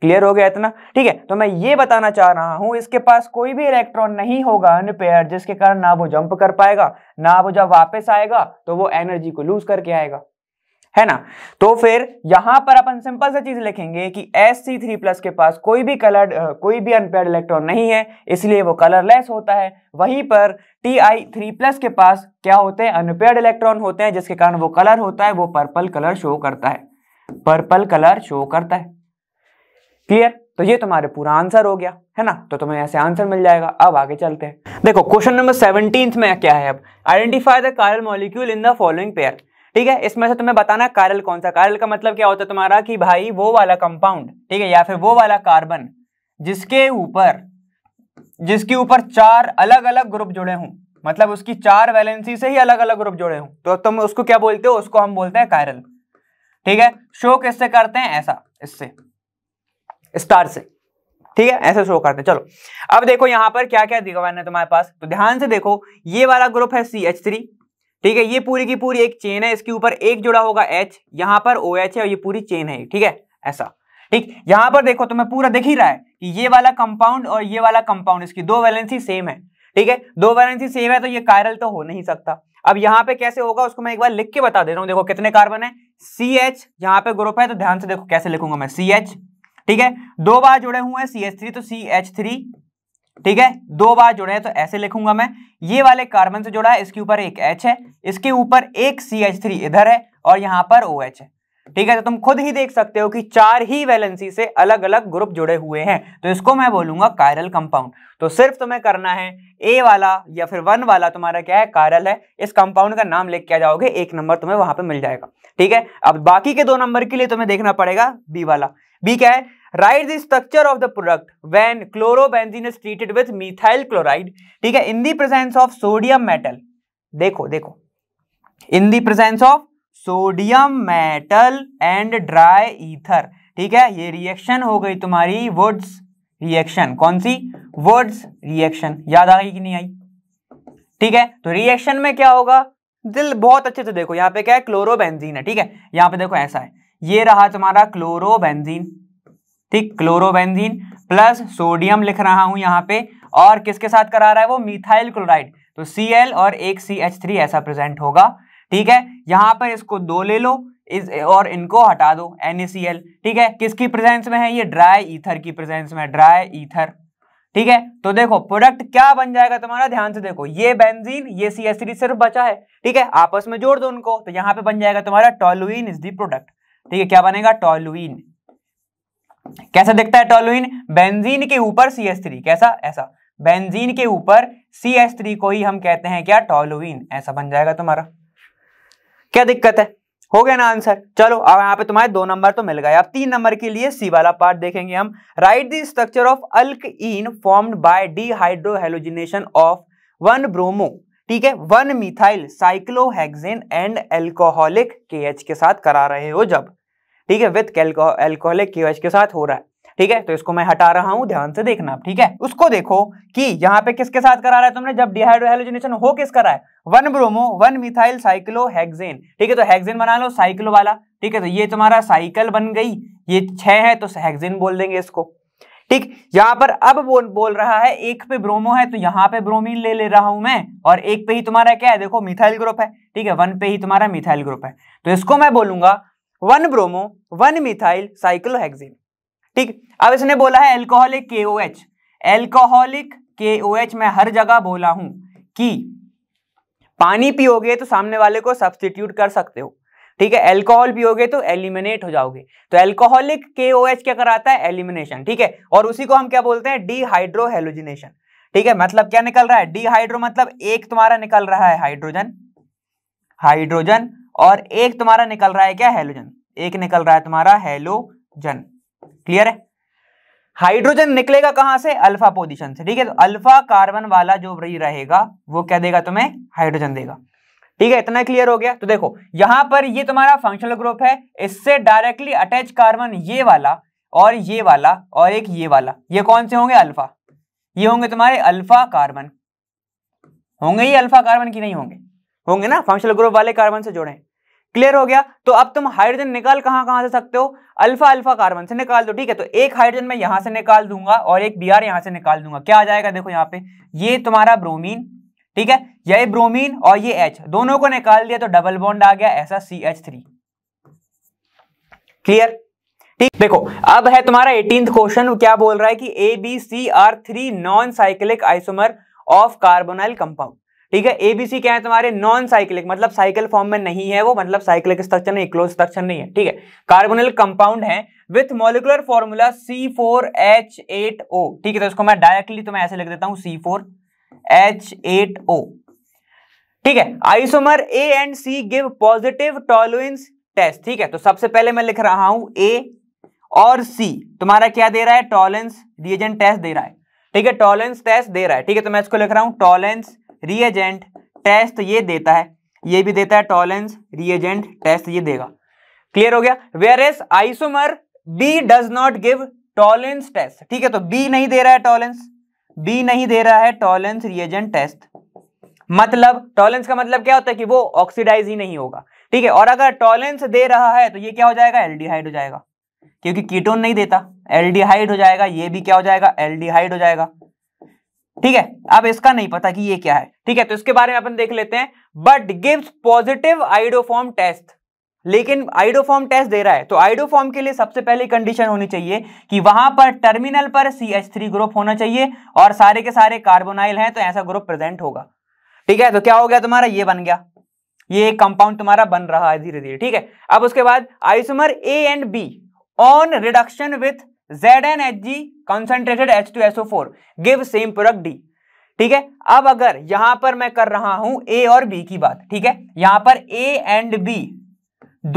क्लियर हो गया इतना ठीक है तो मैं ये बताना चाह रहा हूं इसके पास कोई भी इलेक्ट्रॉन नहीं होगा अनपेयर जिसके कारण ना वो जंप कर पाएगा ना वो जब वापस आएगा तो वो एनर्जी को लूज करके आएगा है ना तो फिर यहां पर अपन सिंपल सा चीज लिखेंगे कि एस सी थ्री प्लस के पास कोई भी कलर कोई भी अनपेयर इलेक्ट्रॉन नहीं है इसलिए वो कलरलेस होता है वहीं पर टी आई थ्री प्लस के पास क्या होते हैं अनपेयर्ड इलेक्ट्रॉन होते हैं जिसके कारण वो कलर होता है वो पर्पल कलर शो करता है पर्पल कलर शो करता है क्लियर तो ये तुम्हारे पूरा आंसर हो गया है ना तो तुम्हें ऐसे आंसर मिल जाएगा अब आगे चलते हैं देखो क्वेश्चन नंबर सेवनटीन में क्या है अब identify the chiral molecule in the following pair ठीक है इसमें से तुम्हें बताना कारल कौन सा कारल का मतलब क्या होता है तुम्हारा कि भाई वो वाला कंपाउंड ठीक है या फिर वो वाला कार्बन जिसके ऊपर जिसके ऊपर चार अलग अलग ग्रुप जुड़े हों मतलब उसकी चार वैलेंसी से ही अलग अलग ग्रुप जुड़े हों तो तुम तो उसको क्या बोलते हो उसको हम बोलते हैं कायरल ठीक है शो किससे करते हैं ऐसा इससे स्टार से ठीक है ऐसे शो करते हैं चलो अब देखो यहाँ पर क्या क्या दिखवाना है तुम्हारे पास तो ध्यान से देखो ये वाला ग्रुप है सी एच थ्री ठीक है ये पूरी की पूरी एक चेन है इसके ऊपर एक जुड़ा होगा एच यहाँ पर ओ OH एच है और ये पूरी चेन है ठीक है ऐसा ठीक यहां पर देखो तो मैं पूरा दिख ही रहा है कि ये वाला कंपाउंड और ये वाला कंपाउंड इसकी दो वैलेंसी सेम है ठीक है दो वैलेंसी सेम है तो ये कायरल तो हो नहीं सकता अब यहां पे कैसे होगा उसको मैं एक बार लिख के बता दे रहा हूँ देखो कितने कार्बन है सी एच यहाँ पे ग्रुप है तो ध्यान से देखो कैसे लिखूंगा मैं सी एच ठीक है दो बार जुड़े हुए हैं सी एच थ्री तो सी एच थ्री ठीक है दो बार जुड़े हैं तो ऐसे लिखूंगा मैं ये वाले कार्बन से जुड़ा है इसके ऊपर एक एच है इसके ऊपर एक सी एच थ्री इधर है और यहां पर ओ एच है ठीक है तो तुम खुद ही देख सकते हो कि चार ही वैलेंसी से अलग अलग ग्रुप जुड़े हुए हैं तो इसको मैं बोलूंगा कायरल कंपाउंड तो सिर्फ तुम्हें करना है ए वाला या फिर वन वाला तुम्हारा क्या है कायरल है इस कंपाउंड का नाम लिख आ जाओगे एक नंबर तुम्हें वहां पर मिल जाएगा ठीक है अब बाकी के दो नंबर के लिए तुम्हें देखना पड़ेगा बी वाला बी क्या है write the structure of the product when chlorobenzene is treated with methyl chloride ठीक है in the presence of sodium metal देखो देखो in the presence of sodium metal and dry ether ठीक है ये रिएक्शन हो गई तुम्हारी वुड्स रिएक्शन कौन सी वुड्स रिएक्शन याद आ गई कि नहीं आई ठीक है तो रिएक्शन में क्या होगा दिल बहुत अच्छे से देखो यहाँ पे क्या है क्लोरोबेंजीन है ठीक है यहाँ पे देखो ऐसा है ये रहा तुम्हारा क्लोरोबेंजीन ठीक क्लोरोबेंजीन प्लस सोडियम लिख रहा हूं यहाँ पे और किसके साथ करा रहा है वो मिथाइल क्लोराइड तो सी और एक सी एच थ्री ऐसा प्रेजेंट होगा ठीक है यहां पर इसको दो ले लो इस और इनको हटा दो NaCl ठीक है किसकी प्रेजेंस में है ये ड्राई ईथर की प्रेजेंस में ड्राई ईथर ठीक है तो देखो प्रोडक्ट क्या बन जाएगा तुम्हारा ध्यान से देखो ये बेंजीन ये सी एस सिर्फ बचा है ठीक है आपस में जोड़ दो उनको तो यहां पे बन जाएगा तुम्हारा टॉलुइन इज दी प्रोडक्ट ठीक है क्या बनेगा टॉलुइन कैसा दिखता है टॉलुइन बेंजीन के ऊपर सी एस थ्री कैसा ऐसा बेंजीन के ऊपर सी एस थ्री को ही हम कहते हैं क्या टॉलुइन ऐसा बन जाएगा तुम्हारा क्या दिक्कत है हो गया ना आंसर चलो अब यहाँ पे तुम्हारे दो नंबर तो मिल गए अब तीन नंबर के लिए सी वाला पार्ट देखेंगे हम write the structure of alkene formed by dehydrohalogenation of one bromo ठीक है one methyl cyclohexane and alcoholic के के साथ करा रहे हो जब ठीक है विथ एल्कोहलिक के के साथ हो रहा है ठीक है तो इसको मैं हटा रहा हूं ध्यान से देखना आप ठीक है उसको देखो कि यहाँ पे किसके साथ करा रहा है तुमने जब डिहाइड्रोहेलोजिनेशन हो किस करा है one bromo one methyl cyclohexane ठीक है तो हेक्सेन बना लो साइक्लो वाला ठीक है तो ये तुम्हारा साइकिल बन गई ये छह है तो हेक्सेन बोल देंगे इसको ठीक यहाँ पर अब बोल बोल रहा है एक पे ब्रोमो है तो यहाँ पे ब्रोमीन ले ले रहा हूं मैं और एक पे ही तुम्हारा क्या है देखो मिथाइल ग्रुप है ठीक है वन पे ही तुम्हारा मिथाइल ग्रुप है तो इसको मैं बोलूंगा one bromo one methyl cyclohexane ठीक अब इसने बोला है एल्कोहलिक के ओ एच एल्कोहलिक के ओ एच मैं हर जगह बोला हूं कि पानी पियोगे तो सामने वाले को सब्सटीट्यूट कर सकते हो ठीक है एल्कोहल पियोगे तो एलिमिनेट हो जाओगे तो एल्कोहलिक के ओ एच क्या कराता है एलिमिनेशन ठीक है और उसी को हम क्या बोलते हैं डीहाइड्रोहेलोजिनेशन ठीक है मतलब क्या निकल रहा है डीहाइड्रो मतलब एक तुम्हारा निकल रहा है हाइड्रोजन हाइड्रोजन और एक तुम्हारा निकल रहा है क्या हेलोजन एक निकल रहा है तुम्हारा हेलोजन क्लियर है हाइड्रोजन निकलेगा कहां से अल्फा पोजीशन से ठीक है तो अल्फा कार्बन वाला जो रहेगा वो क्या देगा तुम्हें हाइड्रोजन देगा ठीक है इतना क्लियर हो गया तो देखो यहां पर ये तुम्हारा फंक्शनल ग्रुप है इससे डायरेक्टली अटैच कार्बन ये वाला और ये वाला और एक ये वाला ये कौन से होंगे अल्फा ये होंगे तुम्हारे अल्फा कार्बन होंगे ये अल्फा कार्बन की नहीं होंगे होंगे ना फंक्शनल ग्रुप वाले कार्बन से जोड़े क्लियर हो गया तो अब तुम हाइड्रोजन निकाल कहां कहां से सकते हो अल्फा अल्फा कार्बन से निकाल दो ठीक है तो एक हाइड्रोजन मैं यहां से निकाल दूंगा और एक बी आर यहां से निकाल दूंगा क्या आ जाएगा देखो यहां पे ये तुम्हारा ब्रोमीन ठीक है ये ब्रोमीन और ये एच दोनों को निकाल दिया तो डबल बॉन्ड आ गया ऐसा सी एच थ्री क्लियर ठीक देखो अब है तुम्हारा एटीन क्वेश्चन क्या बोल रहा है कि A B C are three non cyclic isomer of carbonyl compound ठीक है एबीसी क्या है तुम्हारे नॉन साइक्लिक मतलब साइकिल फॉर्म में नहीं है वो मतलब साइक्लिक स्ट्रक्चर नहीं क्लोज स्ट्रक्चर नहीं है ठीक है कार्बोनल कंपाउंड है with molecular formula C four H eight O ठीक है तो इसको मैं डायरेक्टली तुम्हें ऐसे लिख देता हूं C four H eight O ठीक है isomer A and C give positive Tollens test ठीक है तो सबसे पहले मैं लिख रहा हूं ए और सी तुम्हारा क्या दे रहा है टॉलेंस रिएजेंट टेस्ट दे रहा है ठीक है टॉलेंस टेस्ट दे रहा है ठीक है तो मैं इसको लिख रहा हूं टॉलेंस रिएजेंट टेस्ट ये देता है ये भी देता है टॉलेंस रिएजेंट टेस्ट ये देगा क्लियर हो गया whereas isomer B does not give Tollens test ठीक है तो बी नहीं दे रहा है टॉलेंस बी नहीं दे रहा है टॉलेंस रिएजेंट टेस्ट मतलब टॉलेंस का मतलब क्या होता है कि वो ऑक्सीडाइज ही नहीं होगा ठीक है और अगर टॉलेंस दे रहा है तो ये क्या हो जाएगा एल्डिहाइड हो जाएगा क्योंकि कीटोन नहीं देता एल्डिहाइड हो जाएगा ये भी क्या हो जाएगा एल्डिहाइड हो जाएगा ठीक है अब इसका नहीं पता कि ये क्या है ठीक है तो इसके बारे में अपन देख लेते हैं but gives positive iodoform test लेकिन आइडोफॉर्म टेस्ट दे रहा है तो आइडोफॉर्म के लिए सबसे पहले कंडीशन होनी चाहिए कि वहां पर टर्मिनल पर सी एच थ्री ग्रुप होना चाहिए और सारे के सारे कार्बोनाइल हैं तो ऐसा ग्रुप प्रेजेंट होगा ठीक है तो क्या हो गया तुम्हारा ये बन गया ये कंपाउंड तुम्हारा बन रहा है धीरे धीरे ठीक है अब उसके बाद isomer A and B on reduction with Z N H G concentrated H two S O four give same product D ठीक है अब अगर यहां पर मैं कर रहा हूं ए और बी की बात ठीक है यहां पर ए एंड बी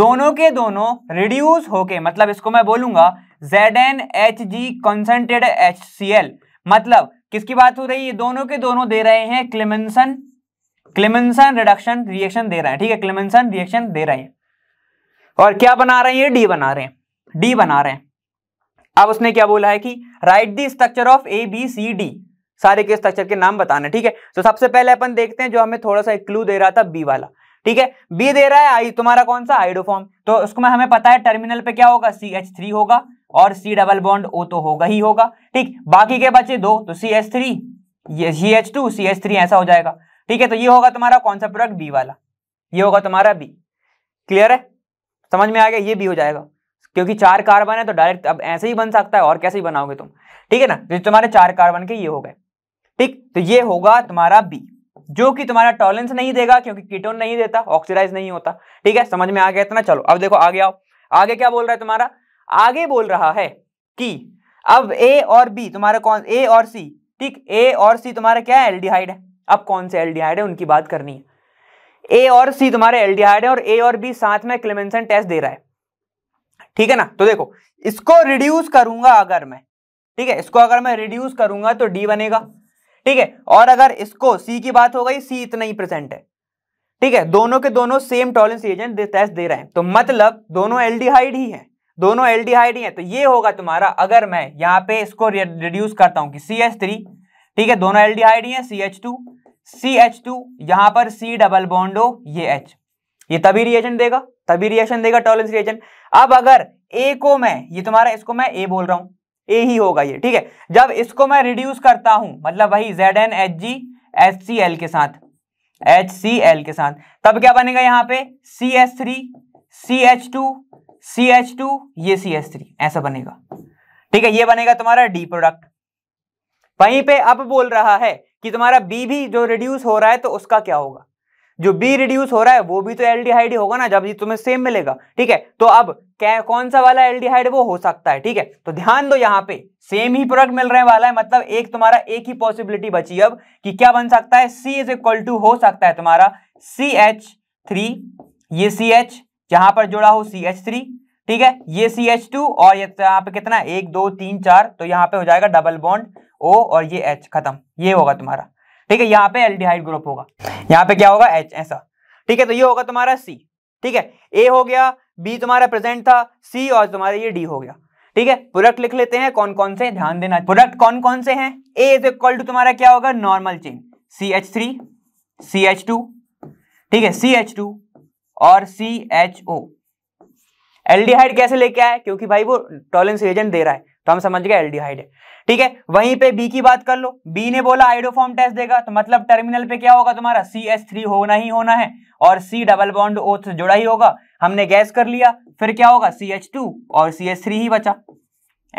दोनों के दोनों रिड्यूस होके मतलब इसको मैं बोलूंगा Z N H G concentrated H C L मतलब किसकी बात हो रही है दोनों के दोनों दे रहे हैं क्लेमेंसन क्लेमेंसन रिडक्शन रिएक्शन दे रहे हैं ठीक है क्लेमेंसन रिएक्शन दे रहे हैं और क्या बना रहे हैं डी बना रहे हैं डी बना रहे हैं अब उसने क्या बोला है कि write the structure of A B C D सारे के स्ट्रक्चर के नाम बताना ठीक है तो सबसे पहले अपन देखते हैं जो हमें थोड़ा सा क्लू दे रहा था बी वाला ठीक है बी दे रहा है आई तुम्हारा कौन सा हाइड्रोफॉर्म तो उसको हमें पता है टर्मिनल पे क्या होगा सी एच थ्री होगा और सी डबल बॉन्ड ओ तो होगा ही होगा ठीक बाकी के बचे दो तो सी एच थ्री ये C H two C H three ऐसा हो जाएगा ठीक है तो ये होगा तुम्हारा कौन सा प्रोडक्ट बी वाला ये होगा तुम्हारा बी क्लियर है समझ में आ गया ये बी हो जाएगा क्योंकि चार कार्बन है तो डायरेक्ट अब ऐसे ही बन सकता है और कैसे ही बनाओगे तुम ठीक है ना तो तुम्हारे चार कार्बन के ये हो गए ठीक तो ये होगा तुम्हारा बी जो कि तुम्हारा टॉलेंस नहीं देगा क्योंकि कीटोन नहीं देता ऑक्सीडाइज नहीं होता ठीक है समझ में आ गया इतना चलो अब देखो आगे आओ आगे क्या बोल रहा है तुम्हारा आगे बोल रहा है कि अब ए और बी तुम्हारा कौन ए और सी ठीक ए और सी तुम्हारा क्या है एल्डिहाइड है अब कौन से एल्डिहाइड है उनकी बात करनी है ए और सी तुम्हारे एल्डिहाइड है और ए और बी साथ में क्लेमेंसन टेस्ट दे रहा है ठीक है ना तो देखो इसको रिड्यूस करूंगा अगर मैं ठीक है इसको अगर मैं रिड्यूस करूंगा तो डी बनेगा ठीक है और अगर इसको सी की बात हो गई सी इतना ही प्रेजेंट है ठीक है दोनों के दोनों सेम टॉलेंस एजेंट टेस्ट दे रहे हैं तो मतलब दोनों एल ही है दोनों एल ही है तो ये होगा तुम्हारा अगर मैं यहां पर इसको रिड्यूस करता हूँ कि सी एच थ्री ठीक है दोनों एल्डिहाइड ही है C H two C H two यहां पर सी डबल बॉन्डो ये एच ये तभी रिएजेंट देगा तभी रिएक्शन देगा टॉलरेंस रिएक्शन अब अगर ए को मैं ये तुम्हारा इसको मैं ए बोल रहा हूं ए ही होगा ये ठीक है जब इसको मैं रिड्यूस करता हूं मतलब वही Z N H G H C L के साथ एच सी एल के साथ तब क्या बनेगा यहां पे C S three C H two C H two ये सी एस थ्री ऐसा बनेगा ठीक है ये बनेगा तुम्हारा डी प्रोडक्ट वहीं पे अब बोल रहा है कि तुम्हारा बी भी जो रिड्यूस हो रहा है तो उसका क्या होगा जो बी रिड्यूस हो रहा है वो भी तो एल्डिहाइड होगा ना जब तुम्हें सेम मिलेगा ठीक है तो अब क्या कौन सा वाला एल्डिहाइड वो हो सकता है ठीक है तो ध्यान दो यहाँ पे सेम ही प्रोडक्ट मिल रहे वाला है मतलब एक तुम्हारा एक ही पॉसिबिलिटी बची अब कि क्या बन सकता है सी इज इक्वल टू हो सकता है तुम्हारा सी एच थ्री ये सी एच जहां पर जुड़ा हो सी एच थ्री ठीक है ये सी एच टू और ये यहाँ पे कितना एक दो तीन चार तो यहाँ पे हो जाएगा डबल बॉन्ड ओ और ये एच खत्म ये होगा तुम्हारा ठीक है यहाँ पे एल्डिहाइड ग्रुप होगा यहाँ पे क्या होगा एच ऐसा ठीक है तो ये होगा तुम्हारा सी ठीक है ए हो गया बी तुम्हारा प्रेजेंट था सी और तुम्हारा ये डी हो गया ठीक है प्रोडक्ट लिख लेते हैं कौन कौन से ध्यान देना प्रोडक्ट कौन कौन से हैं ए इज इक्वल टू तुम्हारा क्या होगा normal chain C H three C H two ठीक है सी एच टू और सी एच ओ एल्डिहाइड कैसे लेके आए क्योंकि भाई वो टॉलेंस एजेंट दे रहा है तो हम समझ गए एल्डिहाइड है ठीक है वहीं पे बी की बात कर लो बी ने बोला आइडोफॉर्म टेस्ट देगा तो मतलब टर्मिनल पे क्या होगा तुम्हारा सी एस थ्री होना ही होना है और सी डबल बॉन्ड ओ से जुड़ा ही होगा हमने गैस कर लिया फिर क्या होगा सी एच टू और सी एस थ्री ही बचा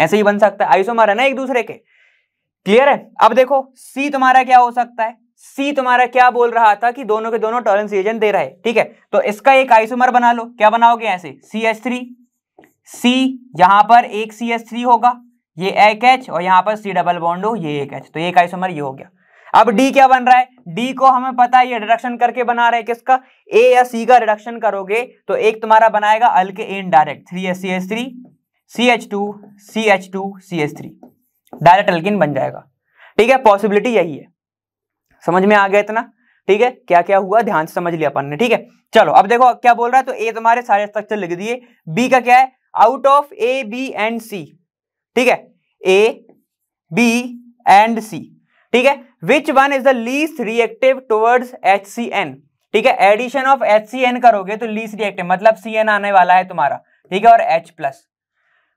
ऐसे ही बन सकता है आइसोमर है ना एक दूसरे के क्लियर है अब देखो सी तुम्हारा क्या हो सकता है सी तुम्हारा क्या बोल रहा था कि दोनों के दोनों टॉलेंस एजेंट दे रहे ठीक है तो इसका एक आइसोमर बना लो क्या बनाओगे ऐसे सी एच थ्री सी यहां पर एक सी एस थ्री होगा ये एक एच और यहां पर सी डबल बॉन्ड हो ये एक एच तो एक आइसोमर ये हो गया अब डी क्या बन रहा है डी को हमें पता है ये रिडक्शन करके बना रहे हैं किसका ए या सी का रिडक्शन करोगे तो एक तुम्हारा बनाएगा alkane direct three S C S three C H two C H two C H three direct alkane बन जाएगा ठीक है पॉसिबिलिटी यही है समझ में आ गया इतना ठीक है क्या क्या हुआ ध्यान से समझ लिया अपन ने ठीक है चलो अब देखो क्या बोल रहा है तो ए तुम्हारे सारे स्ट्रक्चर लिख दिए बी का क्या है out of A B and C ठीक है ए बी एंड सी ठीक है which one is the least reactive towards H C N ठीक है addition of H C N करोगे तो लीस्ट रिएक्टिव मतलब सी एन आने वाला है तुम्हारा ठीक है और एच प्लस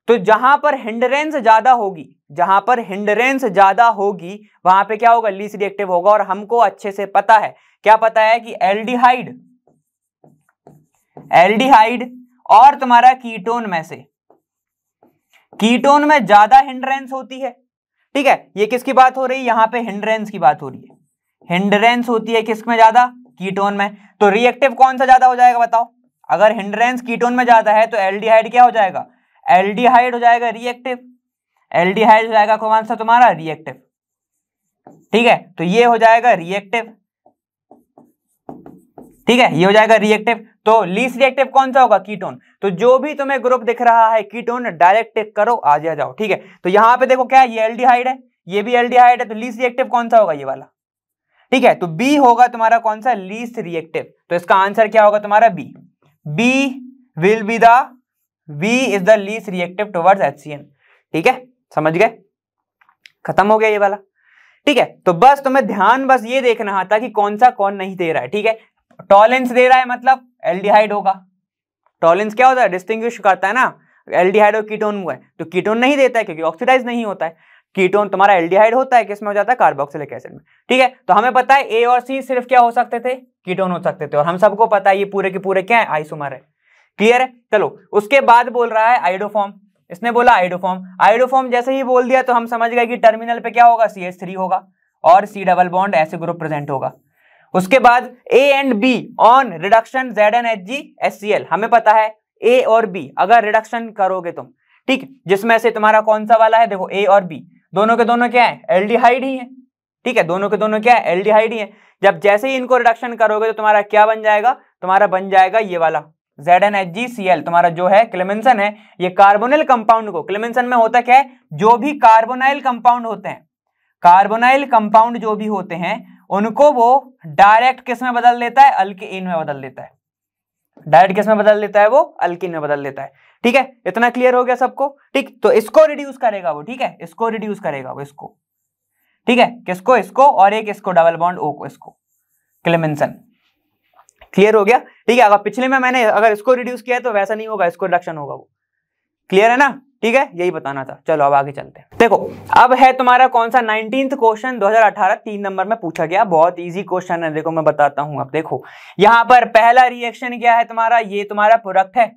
तो जहां पर हिंडरेंस ज्यादा होगी जहां पर हिंडरेंस ज्यादा होगी वहां पे क्या होगा लीस रिएक्टिव होगा और हमको अच्छे से पता है क्या पता है कि एल्डिहाइड एल्डिहाइड और तुम्हारा कीटोन में से कीटोन में ज्यादा हिंड्रेंस होती है ठीक है ये किसकी बात हो रही है यहां पे हिंड्रेंस की बात हो रही है हिंड्रेंस होती है किसमें ज्यादा कीटोन में तो रिएक्टिव कौन सा ज्यादा हो जाएगा बताओ अगर हिंड्रेंस कीटोन में ज्यादा है तो एल्डिहाइड क्या हो जाएगा एल्डिहाइड हो जाएगा रिएक्टिव एल्डिहाइड हो जाएगा कौन सा तुम्हारा रिएक्टिव ठीक है तो ये हो जाएगा रिएक्टिव ठीक है ये हो जाएगा रिएक्टिव तो लीस रिएक्टिव कौन सा होगा कीटोन तो जो भी तुम्हें ग्रुप दिख रहा है कीटोन डायरेक्ट करो आ जा जाओ ठीक है तो यहां पे देखो क्या है ये एल्डिहाइड है ये भी एल्डिहाइड है तो लीस रिएक्टिव कौन सा होगा ये वाला ठीक है तो बी होगा तुम्हारा कौन सा लीस रिएक्टिव तो इसका आंसर क्या होगा तुम्हारा B B will be the B is the least reactive towards N ठीक है समझ गए खत्म हो गया ये वाला ठीक है तो बस तुम्हें ध्यान बस ये देखना था कि कौन सा कौन नहीं दे रहा है ठीक है टॉलेंस दे रहा है मतलब एल्डिहाइड होगा टॉलेंस क्या होता है डिस्टिंग करता है ना एल्डिहाइड और कीटोन हुआ है तो कीटोन नहीं देता है क्योंकि ऑक्सीडाइज नहीं होता है कीटोन तुम्हारा एल्डिहाइड होता है किसमें हो जाता है कार्बोक्सिलिक एसिड में ठीक है तो हमें पता है ए और सी सिर्फ क्या हो सकते थे कीटोन हो सकते थे और हम सबको पता है ये पूरे के पूरे क्या है आइसोमर है क्लियर है चलो उसके बाद बोल रहा है आइडोफॉर्म इसने बोला आइडोफॉर्म आइडोफॉर्म जैसे ही बोल दिया तो हम समझ गए कि टर्मिनल पे क्या होगा सी थ्री होगा और सी डबल बॉन्ड ऐसे ग्रुप प्रेजेंट होगा उसके बाद A and B on reduction Z N H G S C L हमें पता है ए और बी अगर रिडक्शन करोगे तुम ठीक जिसमें से तुम्हारा कौन सा वाला है देखो ए और बी दोनों के दोनों क्या है एल्डिहाइड ही है ठीक है दोनों के दोनों क्या है एल्डिहाइड ही है जब जैसे ही इनको रिडक्शन करोगे तो तुम्हारा क्या बन जाएगा तुम्हारा बन जाएगा ये वाला Z N H G C L तुम्हारा जो है क्लेमेंसन है ये कार्बोनिल कंपाउंड को क्लेमेंसन में होता क्या है जो भी कार्बोनाइल कंपाउंड होते हैं कार्बोनाइल कंपाउंड जो भी होते हैं उनको वो डायरेक्ट किस में बदल देता है इन में बदल देता है डायरेक्ट किस में बदल देता है वो अल्किन में बदल देता है ठीक है इतना क्लियर हो गया सबको ठीक तो इसको रिड्यूस करेगा वो ठीक है इसको रिड्यूस करेगा वो इसको ठीक है किसको इसको और एक इसको डबल बॉन्ड ओ को इसको क्लेमेंसन क्लियर हो गया ठीक है अगर पिछले में मैंने अगर इसको रिड्यूस किया है तो वैसा नहीं होगा इसको रिडक्शन होगा वो क्लियर है ना ठीक है यही बताना था चलो अब आगे चलते हैं देखो अब है तुम्हारा कौन सा नाइनटीन क्वेश्चन 2018 तीन नंबर में पूछा गया बहुत इजी क्वेश्चन है देखो मैं बताता हूं अब देखो यहां पर पहला रिएक्शन क्या है तुम्हारा ये तुम्हारा प्रोडक्ट है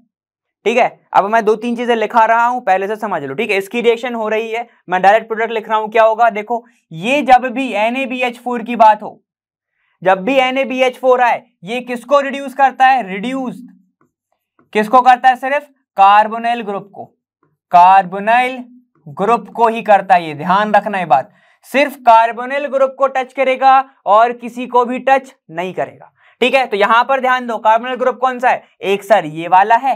ठीक है अब मैं दो तीन चीजें लिखा रहा हूं पहले से समझ लो ठीक है इसकी रिएक्शन हो रही है मैं डायरेक्ट प्रोडक्ट लिख रहा हूं क्या होगा देखो ये जब भी एन की बात हो जब भी एन आए ये किसको रिड्यूस करता है रिड्यूस किसको करता है सिर्फ कार्बोनेल ग्रुप को कार्बोनाइल ग्रुप को ही करता है ये ध्यान रखना है बात सिर्फ कार्बोनिल ग्रुप को टच करेगा और किसी को भी टच नहीं करेगा ठीक है तो यहां पर ध्यान दो कार्बोनिल ग्रुप कौन सा है एक सर ये वाला है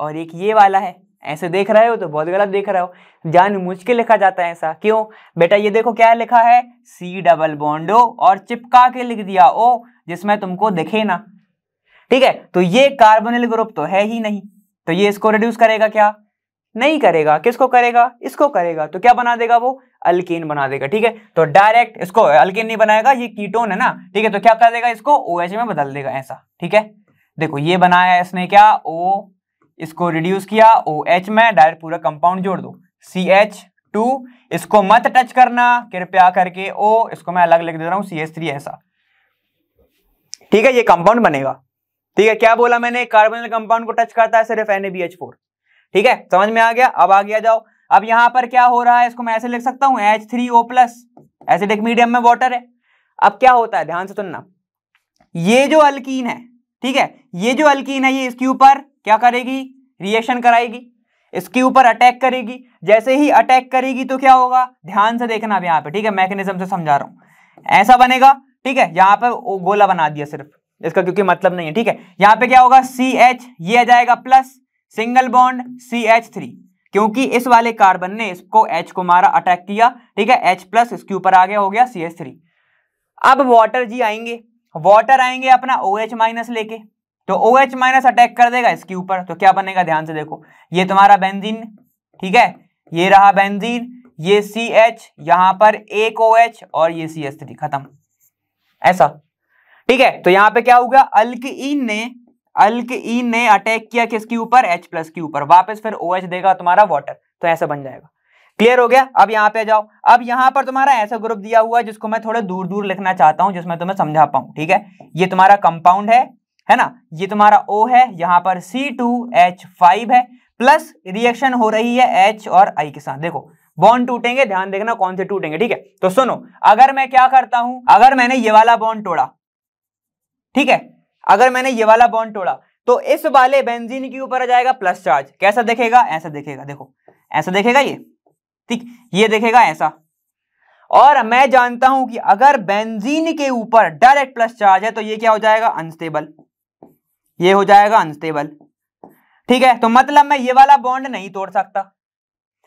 और एक ये वाला है ऐसे देख रहे हो तो बहुत गलत देख रहे हो जान के लिखा जाता है ऐसा क्यों बेटा ये देखो क्या लिखा है सी डबल बॉन्डो और चिपका के लिख दिया ओ जिसमें तुमको दिखे ना ठीक है तो ये कार्बोनिल ग्रुप तो है ही नहीं तो ये इसको रिड्यूस करेगा क्या नहीं करेगा किसको करेगा इसको करेगा तो क्या बना देगा वो अल्किन बना देगा ठीक है तो डायरेक्ट इसको अल्किन नहीं बनाएगा ये कीटोन है ना ठीक है तो क्या कर देगा इसको ओ OH में बदल देगा ऐसा ठीक है देखो ये बनाया इसने क्या ओ इसको रिड्यूस किया ओ OH में डायरेक्ट पूरा कंपाउंड जोड़ दो सी एच टू इसको मत टच करना कृपया करके ओ इसको मैं अलग लिख दे रहा हूं सी एच थ्री ऐसा ठीक है ये कंपाउंड बनेगा ठीक है क्या बोला मैंने कार्बोनिल कंपाउंड को टच करता है सिर्फ N A B H four ठीक है समझ में आ गया अब आगे गया जाओ अब यहां पर क्या हो रहा है इसको मैं ऐसे लिख सकता हूँ H three O plus acidic medium में वाटर है अब क्या होता है ध्यान से सुनना ये जो अल्कीन है ठीक है ये जो अल्कीन है ये इसके ऊपर क्या करेगी रिएक्शन कराएगी इसके ऊपर अटैक करेगी जैसे ही अटैक करेगी तो क्या होगा ध्यान से देखना अब यहां पे ठीक है मैकेनिज्म से समझा रहा हूं ऐसा बनेगा ठीक है यहां पर गोला बना दिया सिर्फ इसका क्योंकि मतलब नहीं है ठीक है यहां पे क्या होगा सी एच ये आ जाएगा plus single bond C H three क्योंकि इस वाले कार्बन ने इसको एच को मारा अटैक किया ठीक है एच प्लस इसके ऊपर आ गया हो गया सी एच थ्री अब वाटर जी आएंगे वाटर आएंगे अपना ओ एच माइनस लेके तो ओ एच माइनस अटैक कर देगा इसके ऊपर तो क्या बनेगा ध्यान से देखो ये तुम्हारा बेंजीन ठीक है ये रहा बेंजीन ये सी एच यहां पर एक ओ एच और ये सी एच थ्री खत्म ऐसा ठीक है तो यहां पे क्या होगा अल्क ने अल्क इन ने अटैक किया किसके ऊपर एच प्लस के ऊपर वापस फिर ओ OH देगा तुम्हारा वाटर तो ऐसा बन जाएगा क्लियर हो गया अब यहाँ पे जाओ अब यहाँ पर तुम्हारा ऐसा ग्रुप दिया हुआ है जिसको मैं थोड़ा दूर दूर लिखना चाहता हूँ जिसमें तुम्हें समझा पाऊँ ठीक है ये तुम्हारा कंपाउंड है है ना ये तुम्हारा ओ है यहाँ पर सी टू एच फाइव है प्लस रिएक्शन हो रही है एच और आई के साथ देखो बॉन्ड टूटेंगे ध्यान देखना कौन से टूटेंगे ठीक है तो सुनो अगर मैं क्या करता हूं अगर मैंने ये वाला बॉन्ड तोड़ा ठीक है अगर मैंने ये वाला बॉन्ड तोड़ा तो इस वाले बेंजीन के ऊपर आ जाएगा प्लस चार्ज कैसा देखेगा ऐसा देखेगा देखो ऐसा देखेगा ये ठीक ये देखेगा ऐसा और मैं जानता हूं कि अगर बेंजीन के ऊपर डायरेक्ट प्लस चार्ज है तो ये क्या हो जाएगा अनस्टेबल ये हो जाएगा अनस्टेबल ठीक है तो मतलब मैं ये वाला बॉन्ड नहीं तोड़ सकता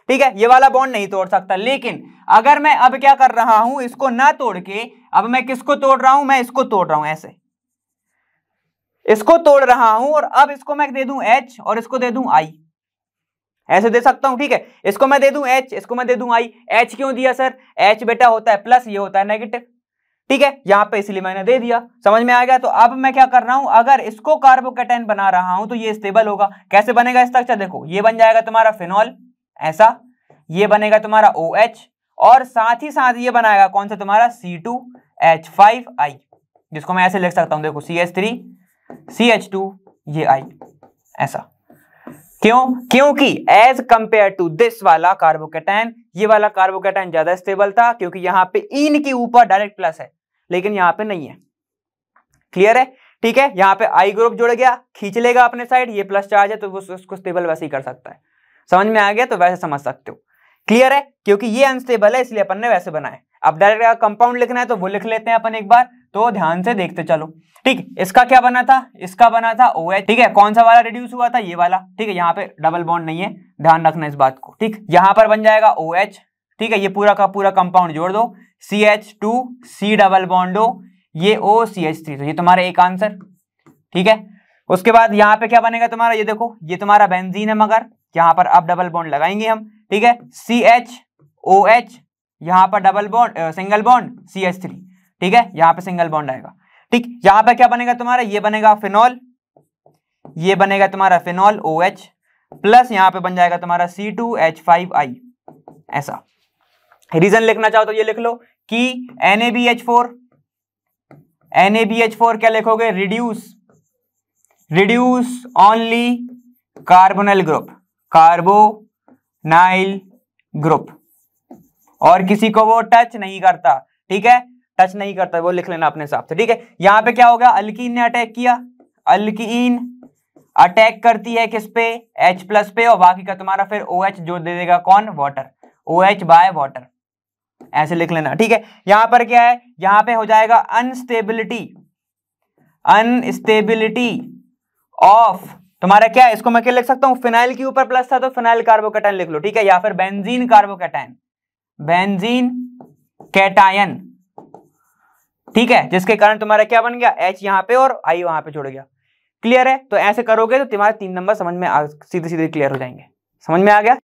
ठीक है ये वाला बॉन्ड नहीं तोड़ सकता लेकिन अगर मैं अब क्या कर रहा हूं इसको ना तोड़ के अब मैं किसको तोड़ रहा हूं मैं इसको तोड़ रहा हूं ऐसे इसको तोड़ रहा हूं और अब इसको मैं दे दू एच और इसको दे दू आई ऐसे दे सकता हूं ठीक है इसको मैं दे दू एच इसको मैं दे दू आई एच क्यों दिया सर एच बेटा होता है प्लस ये होता है नेगेटिव ठीक है यहां पे इसलिए मैंने दे दिया समझ में आ गया तो अब मैं क्या कर रहा हूं अगर इसको कार्बोकेटाइन बना रहा हूं तो ये स्टेबल होगा कैसे बनेगा स्ट्रक्चर देखो ये बन जाएगा तुम्हारा फिनॉल ऐसा ये बनेगा तुम्हारा ओ OH, और साथ ही साथ ये बनाएगा कौन सा तुम्हारा C two H five I जिसको मैं ऐसे लिख सकता हूं देखो C H three C H two ये आई ऐसा क्यों क्योंकि एज कंपेयर टू दिस वाला कार्बोकेटाइन ये वाला कार्बोकेटाइन ज्यादा स्टेबल था क्योंकि यहां पे इन के ऊपर डायरेक्ट प्लस है लेकिन यहां पे नहीं है क्लियर है ठीक है यहां पे आई ग्रुप जुड़ गया खींच लेगा अपने साइड ये प्लस चार्ज है तो वो उसको स्टेबल वैसे ही कर सकता है समझ में आ गया तो वैसे समझ सकते हो क्लियर है क्योंकि ये अनस्टेबल है इसलिए अपन ने वैसे बनाए अब डायरेक्ट कंपाउंड लिखना है तो वो लिख लेते हैं अपन एक बार तो ध्यान से देखते चलो ठीक इसका क्या बना था इसका बना था ओ OH, ठीक है कौन सा वाला रिड्यूस हुआ था ये वाला ठीक है यहाँ पे डबल बॉन्ड नहीं है ध्यान रखना इस बात को ठीक यहाँ पर बन जाएगा ओ OH, ठीक है ये पूरा का पूरा कंपाउंड जोड़ दो C H two C double बॉन्डो ये ओ सी एच थ्री तो ये तुम्हारा एक आंसर ठीक है उसके बाद यहाँ पे क्या बनेगा तुम्हारा ये देखो ये तुम्हारा बेंजीन है मगर यहाँ पर अब डबल बॉन्ड लगाएंगे हम ठीक है सी एच ओ एच यहाँ पर double bond single bond C H three ठीक है यहां पे सिंगल बॉन्ड आएगा ठीक यहां पे क्या बनेगा तुम्हारा ये बनेगा फिनॉल ये बनेगा तुम्हारा फिनॉल ओ एच प्लस यहां पे बन जाएगा तुम्हारा C two H five I ऐसा रीजन लिखना चाहो तो ये लिख लो कि N A B H four N A B H four क्या लिखोगे reduce reduce only carbonyl group carbonyl group और किसी को वो टच नहीं करता ठीक है टच नहीं करता वो लिख लेना अपने हिसाब से ठीक है यहाँ पे क्या होगा अल्किन ने अटैक किया अल्किन अटैक करती है किस पे एच प्लस पे और बाकी का तुम्हारा फिर ओ OH जो दे देगा कौन water O OH by water ऐसे लिख लेना ठीक है यहां पर क्या है यहां पे हो जाएगा अनस्टेबिलिटी अनस्टेबिलिटी ऑफ तुम्हारा क्या है इसको मैं क्या लिख सकता हूं फिनाइल के ऊपर प्लस था तो फिनाइल कार्बोकैटायन लिख लो ठीक है या फिर बेंजीन कार्बोकैटायन बेंजीन कैटायन ठीक है जिसके कारण तुम्हारा क्या बन गया एच यहाँ पे और आई वहां पे छोड़ गया क्लियर है तो ऐसे करोगे तो तुम्हारे तीन नंबर समझ में आ सीधे सीधे क्लियर हो जाएंगे समझ में आ गया